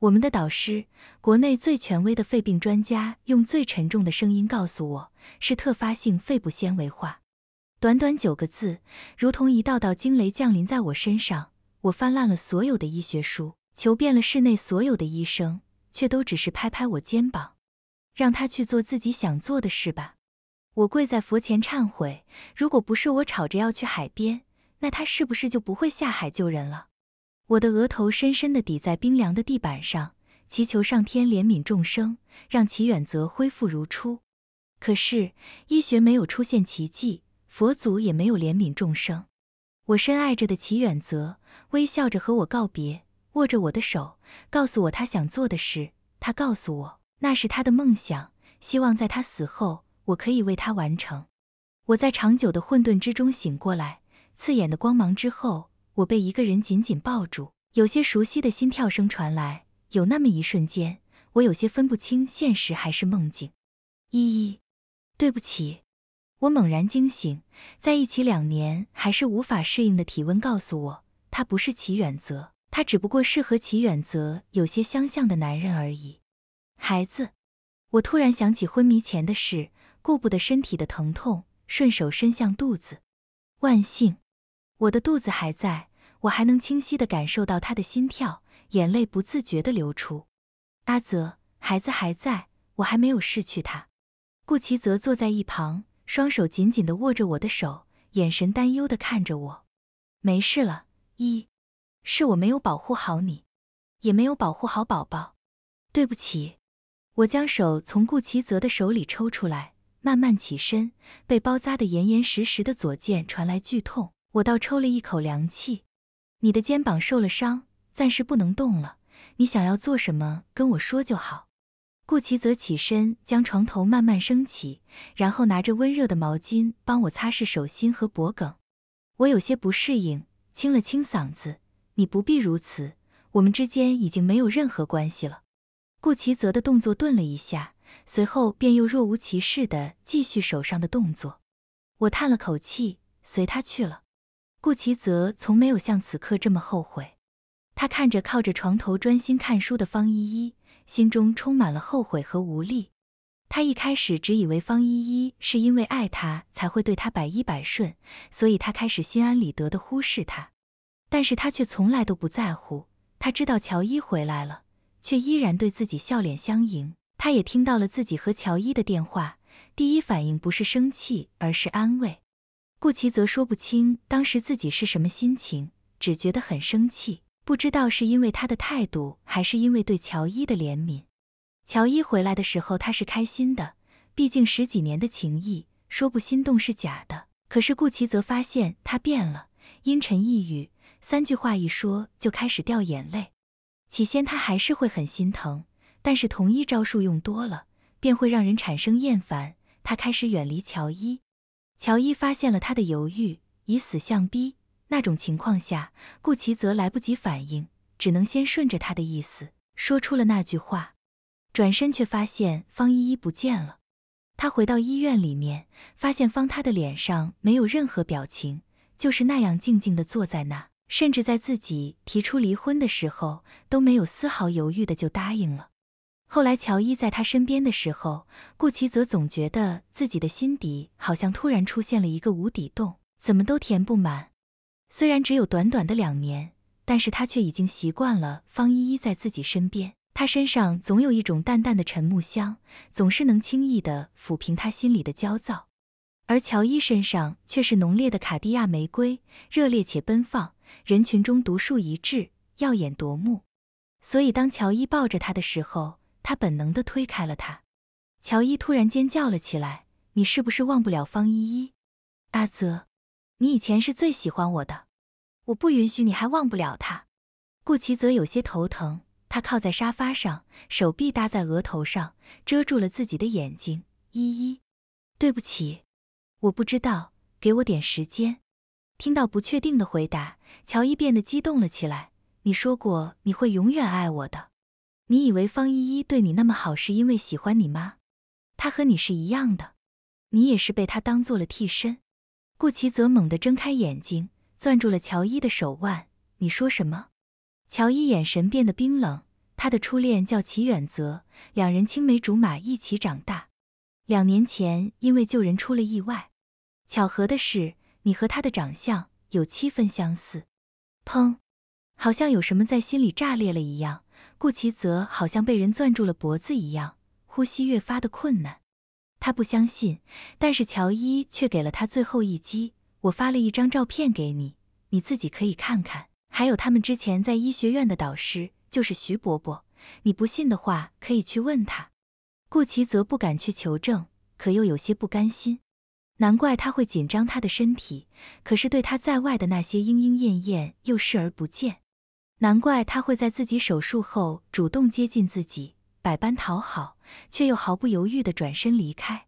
我们的导师，国内最权威的肺病专家，用最沉重的声音告诉我，是特发性肺部纤维化。短短九个字，如同一道道惊雷降临在我身上。我翻烂了所有的医学书，求遍了室内所有的医生，却都只是拍拍我肩膀。让他去做自己想做的事吧。我跪在佛前忏悔，如果不是我吵着要去海边，那他是不是就不会下海救人了？我的额头深深的抵在冰凉的地板上，祈求上天怜悯众生，让齐远泽恢复如初。可是医学没有出现奇迹，佛祖也没有怜悯众生。我深爱着的齐远泽微笑着和我告别，握着我的手，告诉我他想做的事。他告诉我。那是他的梦想，希望在他死后，我可以为他完成。我在长久的混沌之中醒过来，刺眼的光芒之后，我被一个人紧紧抱住，有些熟悉的心跳声传来。有那么一瞬间，我有些分不清现实还是梦境。依依，对不起。我猛然惊醒，在一起两年还是无法适应的体温告诉我，他不是齐远泽，他只不过是和齐远泽有些相像的男人而已。孩子，我突然想起昏迷前的事，顾不得身体的疼痛，顺手伸向肚子。万幸，我的肚子还在，我还能清晰的感受到他的心跳。眼泪不自觉的流出。阿泽，孩子还在，我还没有失去他。顾齐泽坐在一旁，双手紧紧的握着我的手，眼神担忧的看着我。没事了，一是我没有保护好你，也没有保护好宝宝，对不起。我将手从顾齐泽的手里抽出来，慢慢起身，被包扎的严严实实的左肩传来剧痛，我倒抽了一口凉气。你的肩膀受了伤，暂时不能动了。你想要做什么，跟我说就好。顾齐泽起身，将床头慢慢升起，然后拿着温热的毛巾帮我擦拭手心和脖梗。我有些不适应，清了清嗓子。你不必如此，我们之间已经没有任何关系了。顾奇泽的动作顿了一下，随后便又若无其事地继续手上的动作。我叹了口气，随他去了。顾奇泽从没有像此刻这么后悔。他看着靠着床头专心看书的方依依，心中充满了后悔和无力。他一开始只以为方依依是因为爱他才会对他百依百顺，所以他开始心安理得地忽视他。但是他却从来都不在乎。他知道乔伊回来了。却依然对自己笑脸相迎。他也听到了自己和乔伊的电话，第一反应不是生气，而是安慰。顾奇则说不清当时自己是什么心情，只觉得很生气，不知道是因为他的态度，还是因为对乔伊的怜悯。乔伊回来的时候，他是开心的，毕竟十几年的情谊，说不心动是假的。可是顾奇则发现他变了，阴沉抑郁，三句话一说就开始掉眼泪。起先他还是会很心疼，但是同一招数用多了，便会让人产生厌烦。他开始远离乔伊。乔伊发现了他的犹豫，以死相逼。那种情况下，顾奇泽来不及反应，只能先顺着他的意思说出了那句话。转身却发现方依依不见了。他回到医院里面，发现方他的脸上没有任何表情，就是那样静静的坐在那。甚至在自己提出离婚的时候，都没有丝毫犹豫的就答应了。后来乔伊在他身边的时候，顾齐泽总觉得自己的心底好像突然出现了一个无底洞，怎么都填不满。虽然只有短短的两年，但是他却已经习惯了方依依在自己身边。他身上总有一种淡淡的沉木香，总是能轻易的抚平他心里的焦躁。而乔伊身上却是浓烈的卡地亚玫瑰，热烈且奔放，人群中独树一帜，耀眼夺目。所以当乔伊抱着他的时候，他本能地推开了他。乔伊突然尖叫了起来：“你是不是忘不了方依依？阿泽，你以前是最喜欢我的，我不允许你还忘不了她。”顾齐泽有些头疼，他靠在沙发上，手臂搭在额头上，遮住了自己的眼睛。依依，对不起。我不知道，给我点时间。听到不确定的回答，乔伊变得激动了起来。你说过你会永远爱我的。你以为方依依对你那么好是因为喜欢你吗？她和你是一样的，你也是被她当做了替身。顾奇泽猛地睁开眼睛，攥住了乔伊的手腕。你说什么？乔伊眼神变得冰冷。他的初恋叫齐远泽，两人青梅竹马，一起长大。两年前，因为救人出了意外。巧合的是，你和他的长相有七分相似。砰！好像有什么在心里炸裂了一样。顾奇泽好像被人攥住了脖子一样，呼吸越发的困难。他不相信，但是乔伊却给了他最后一击。我发了一张照片给你，你自己可以看看。还有他们之前在医学院的导师，就是徐伯伯。你不信的话，可以去问他。顾奇则不敢去求证，可又有些不甘心。难怪他会紧张他的身体，可是对他在外的那些莺莺燕燕又视而不见。难怪他会在自己手术后主动接近自己，百般讨好，却又毫不犹豫地转身离开。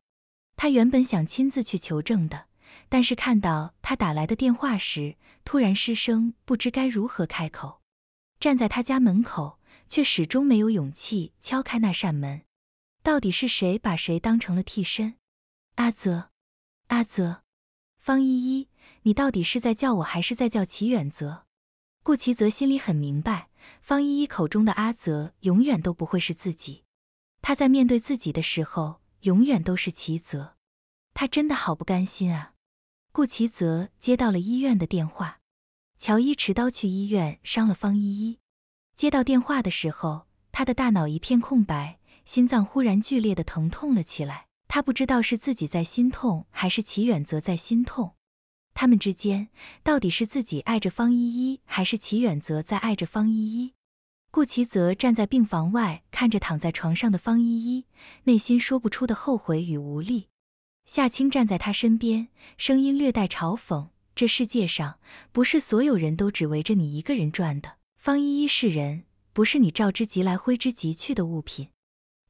他原本想亲自去求证的，但是看到他打来的电话时，突然失声，不知该如何开口。站在他家门口，却始终没有勇气敲开那扇门。到底是谁把谁当成了替身？阿泽，阿泽，方依依，你到底是在叫我，还是在叫齐远泽？顾齐泽心里很明白，方依依口中的阿泽永远都不会是自己。他在面对自己的时候，永远都是齐泽。他真的好不甘心啊！顾齐泽接到了医院的电话，乔伊持刀去医院伤了方依依。接到电话的时候，他的大脑一片空白。心脏忽然剧烈的疼痛了起来，他不知道是自己在心痛，还是齐远泽在心痛。他们之间到底是自己爱着方依依，还是齐远泽在爱着方依依？顾齐泽站在病房外，看着躺在床上的方依依，内心说不出的后悔与无力。夏青站在他身边，声音略带嘲讽：“这世界上不是所有人都只围着你一个人转的。方依依是人，不是你召之即来、挥之即去的物品。”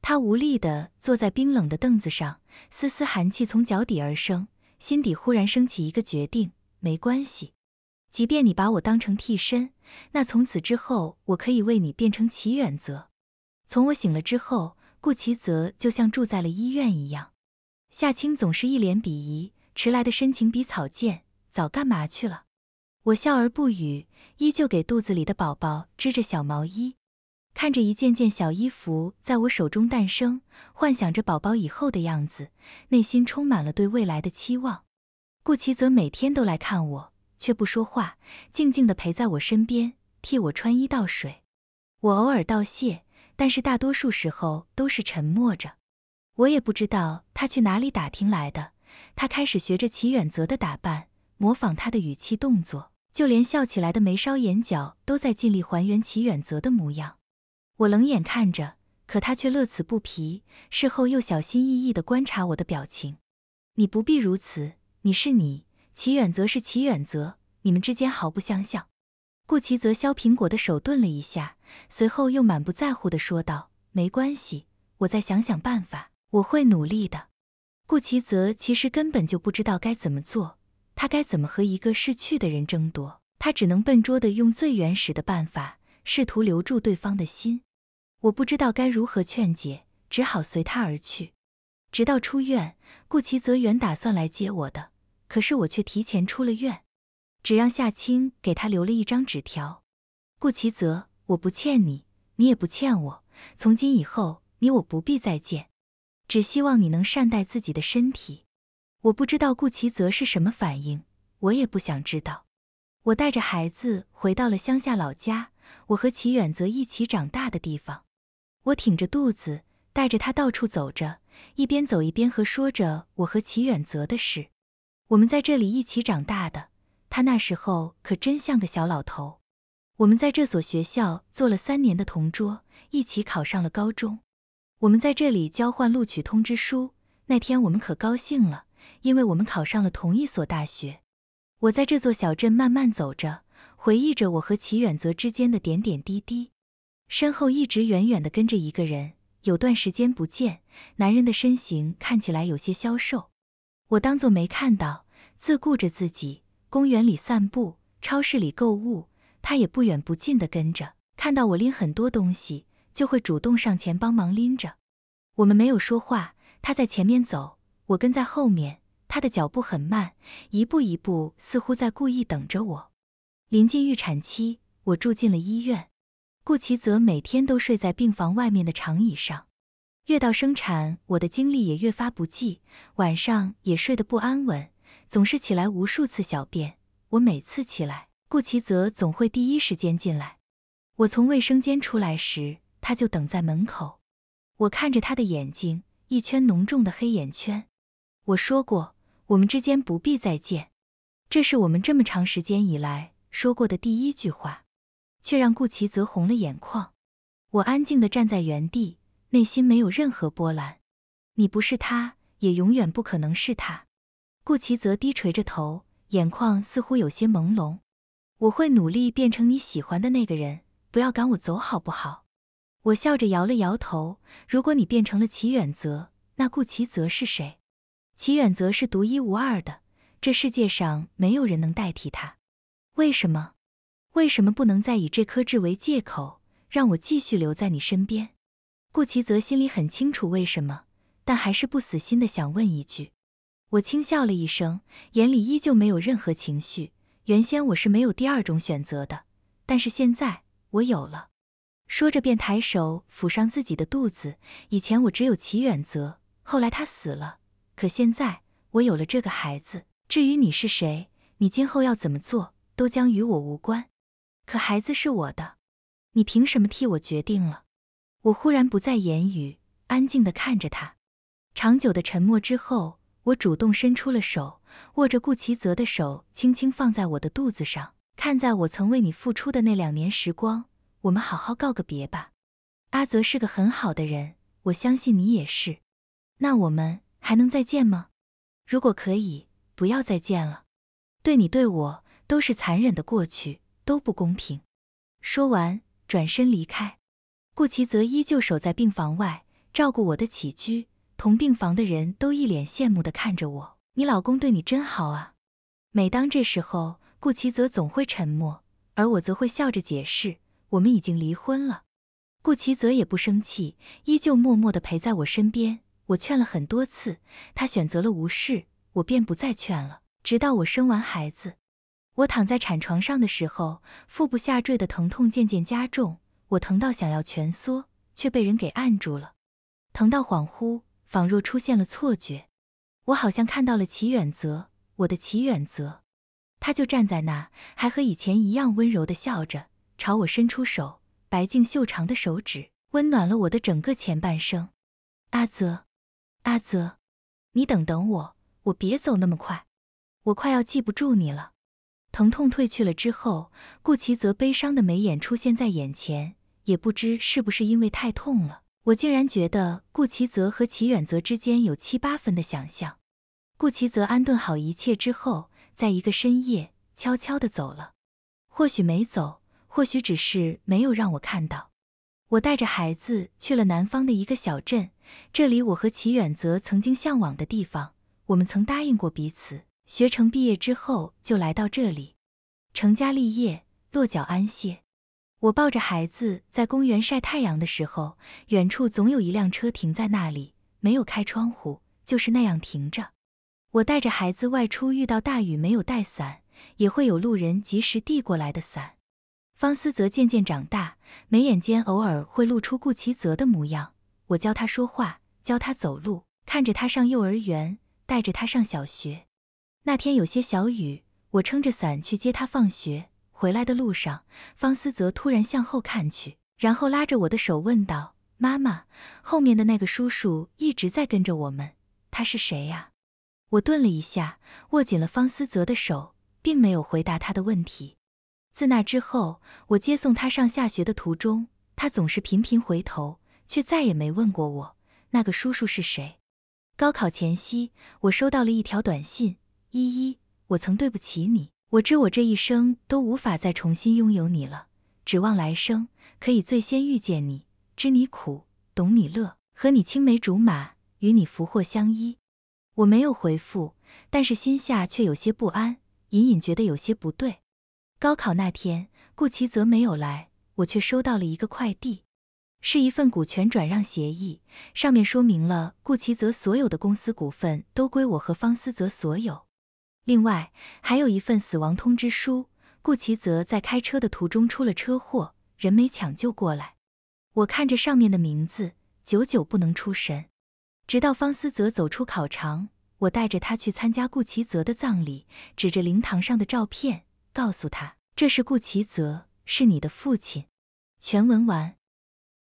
他无力地坐在冰冷的凳子上，丝丝寒气从脚底而生，心底忽然升起一个决定：没关系，即便你把我当成替身，那从此之后，我可以为你变成齐远泽。从我醒了之后，顾齐泽就像住在了医院一样，夏青总是一脸鄙夷，迟来的深情比草贱，早干嘛去了？我笑而不语，依旧给肚子里的宝宝织着小毛衣。看着一件件小衣服在我手中诞生，幻想着宝宝以后的样子，内心充满了对未来的期望。顾奇则每天都来看我，却不说话，静静地陪在我身边，替我穿衣倒水。我偶尔道谢，但是大多数时候都是沉默着。我也不知道他去哪里打听来的。他开始学着齐远泽的打扮，模仿他的语气动作，就连笑起来的眉梢眼角都在尽力还原齐远泽的模样。我冷眼看着，可他却乐此不疲。事后又小心翼翼地观察我的表情。你不必如此，你是你，齐远则是齐远泽，你们之间毫不相像。顾齐泽削苹果的手顿了一下，随后又满不在乎地说道：“没关系，我再想想办法，我会努力的。”顾齐泽其实根本就不知道该怎么做，他该怎么和一个逝去的人争夺？他只能笨拙地用最原始的办法，试图留住对方的心。我不知道该如何劝解，只好随他而去。直到出院，顾奇泽原打算来接我的，可是我却提前出了院，只让夏青给他留了一张纸条。顾奇泽，我不欠你，你也不欠我，从今以后，你我不必再见，只希望你能善待自己的身体。我不知道顾奇泽是什么反应，我也不想知道。我带着孩子回到了乡下老家，我和齐远泽一起长大的地方。我挺着肚子，带着他到处走着，一边走一边和说着我和齐远泽的事。我们在这里一起长大的，他那时候可真像个小老头。我们在这所学校做了三年的同桌，一起考上了高中。我们在这里交换录取通知书，那天我们可高兴了，因为我们考上了同一所大学。我在这座小镇慢慢走着，回忆着我和齐远泽之间的点点滴滴。身后一直远远地跟着一个人，有段时间不见，男人的身形看起来有些消瘦，我当做没看到，自顾着自己。公园里散步，超市里购物，他也不远不近地跟着。看到我拎很多东西，就会主动上前帮忙拎着。我们没有说话，他在前面走，我跟在后面。他的脚步很慢，一步一步，似乎在故意等着我。临近预产期，我住进了医院。顾奇泽每天都睡在病房外面的长椅上，越到生产，我的精力也越发不济，晚上也睡得不安稳，总是起来无数次小便。我每次起来，顾奇泽总会第一时间进来。我从卫生间出来时，他就等在门口。我看着他的眼睛，一圈浓重的黑眼圈。我说过，我们之间不必再见，这是我们这么长时间以来说过的第一句话。却让顾奇泽红了眼眶。我安静地站在原地，内心没有任何波澜。你不是他，也永远不可能是他。顾奇泽低垂着头，眼眶似乎有些朦胧。我会努力变成你喜欢的那个人，不要赶我走，好不好？我笑着摇了摇头。如果你变成了齐远泽，那顾奇泽是谁？齐远泽是独一无二的，这世界上没有人能代替他。为什么？为什么不能再以这颗痣为借口，让我继续留在你身边？顾奇泽心里很清楚为什么，但还是不死心的想问一句。我轻笑了一声，眼里依旧没有任何情绪。原先我是没有第二种选择的，但是现在我有了。说着便抬手抚上自己的肚子。以前我只有齐远泽，后来他死了，可现在我有了这个孩子。至于你是谁，你今后要怎么做，都将与我无关。可孩子是我的，你凭什么替我决定了？我忽然不再言语，安静的看着他。长久的沉默之后，我主动伸出了手，握着顾齐泽的手，轻轻放在我的肚子上。看在我曾为你付出的那两年时光，我们好好告个别吧。阿泽是个很好的人，我相信你也是。那我们还能再见吗？如果可以，不要再见了。对你对我都是残忍的过去。都不公平。说完，转身离开。顾奇则依旧守在病房外，照顾我的起居。同病房的人都一脸羡慕地看着我：“你老公对你真好啊！”每当这时候，顾奇则总会沉默，而我则会笑着解释：“我们已经离婚了。”顾奇则也不生气，依旧默默地陪在我身边。我劝了很多次，他选择了无视，我便不再劝了。直到我生完孩子。我躺在产床上的时候，腹部下坠的疼痛渐渐加重，我疼到想要蜷缩，却被人给按住了，疼到恍惚，仿若出现了错觉，我好像看到了齐远泽，我的齐远泽，他就站在那，还和以前一样温柔的笑着，朝我伸出手，白净秀长的手指温暖了我的整个前半生，阿泽，阿泽，你等等我，我别走那么快，我快要记不住你了。疼痛退去了之后，顾奇泽悲伤的眉眼出现在眼前。也不知是不是因为太痛了，我竟然觉得顾奇泽和齐远泽之间有七八分的想象。顾奇泽安顿好一切之后，在一个深夜悄悄地走了。或许没走，或许只是没有让我看到。我带着孩子去了南方的一个小镇，这里我和齐远泽曾经向往的地方。我们曾答应过彼此。学成毕业之后，就来到这里，成家立业，落脚安歇。我抱着孩子在公园晒太阳的时候，远处总有一辆车停在那里，没有开窗户，就是那样停着。我带着孩子外出，遇到大雨没有带伞，也会有路人及时递过来的伞。方思泽渐渐长大，眉眼间偶尔会露出顾齐泽的模样。我教他说话，教他走路，看着他上幼儿园，带着他上小学。那天有些小雨，我撑着伞去接他放学。回来的路上，方思泽突然向后看去，然后拉着我的手问道：“妈妈，后面的那个叔叔一直在跟着我们，他是谁呀？”我顿了一下，握紧了方思泽的手，并没有回答他的问题。自那之后，我接送他上下学的途中，他总是频频回头，却再也没问过我那个叔叔是谁。高考前夕，我收到了一条短信。依依，我曾对不起你，我知我这一生都无法再重新拥有你了，指望来生可以最先遇见你，知你苦，懂你乐，和你青梅竹马，与你福祸相依。我没有回复，但是心下却有些不安，隐隐觉得有些不对。高考那天，顾奇泽没有来，我却收到了一个快递，是一份股权转让协议，上面说明了顾奇泽所有的公司股份都归我和方思泽所有。另外，还有一份死亡通知书。顾奇泽在开车的途中出了车祸，人没抢救过来。我看着上面的名字，久久不能出神。直到方思泽走出考场，我带着他去参加顾奇泽的葬礼，指着灵堂上的照片，告诉他，这是顾奇泽，是你的父亲。全文完。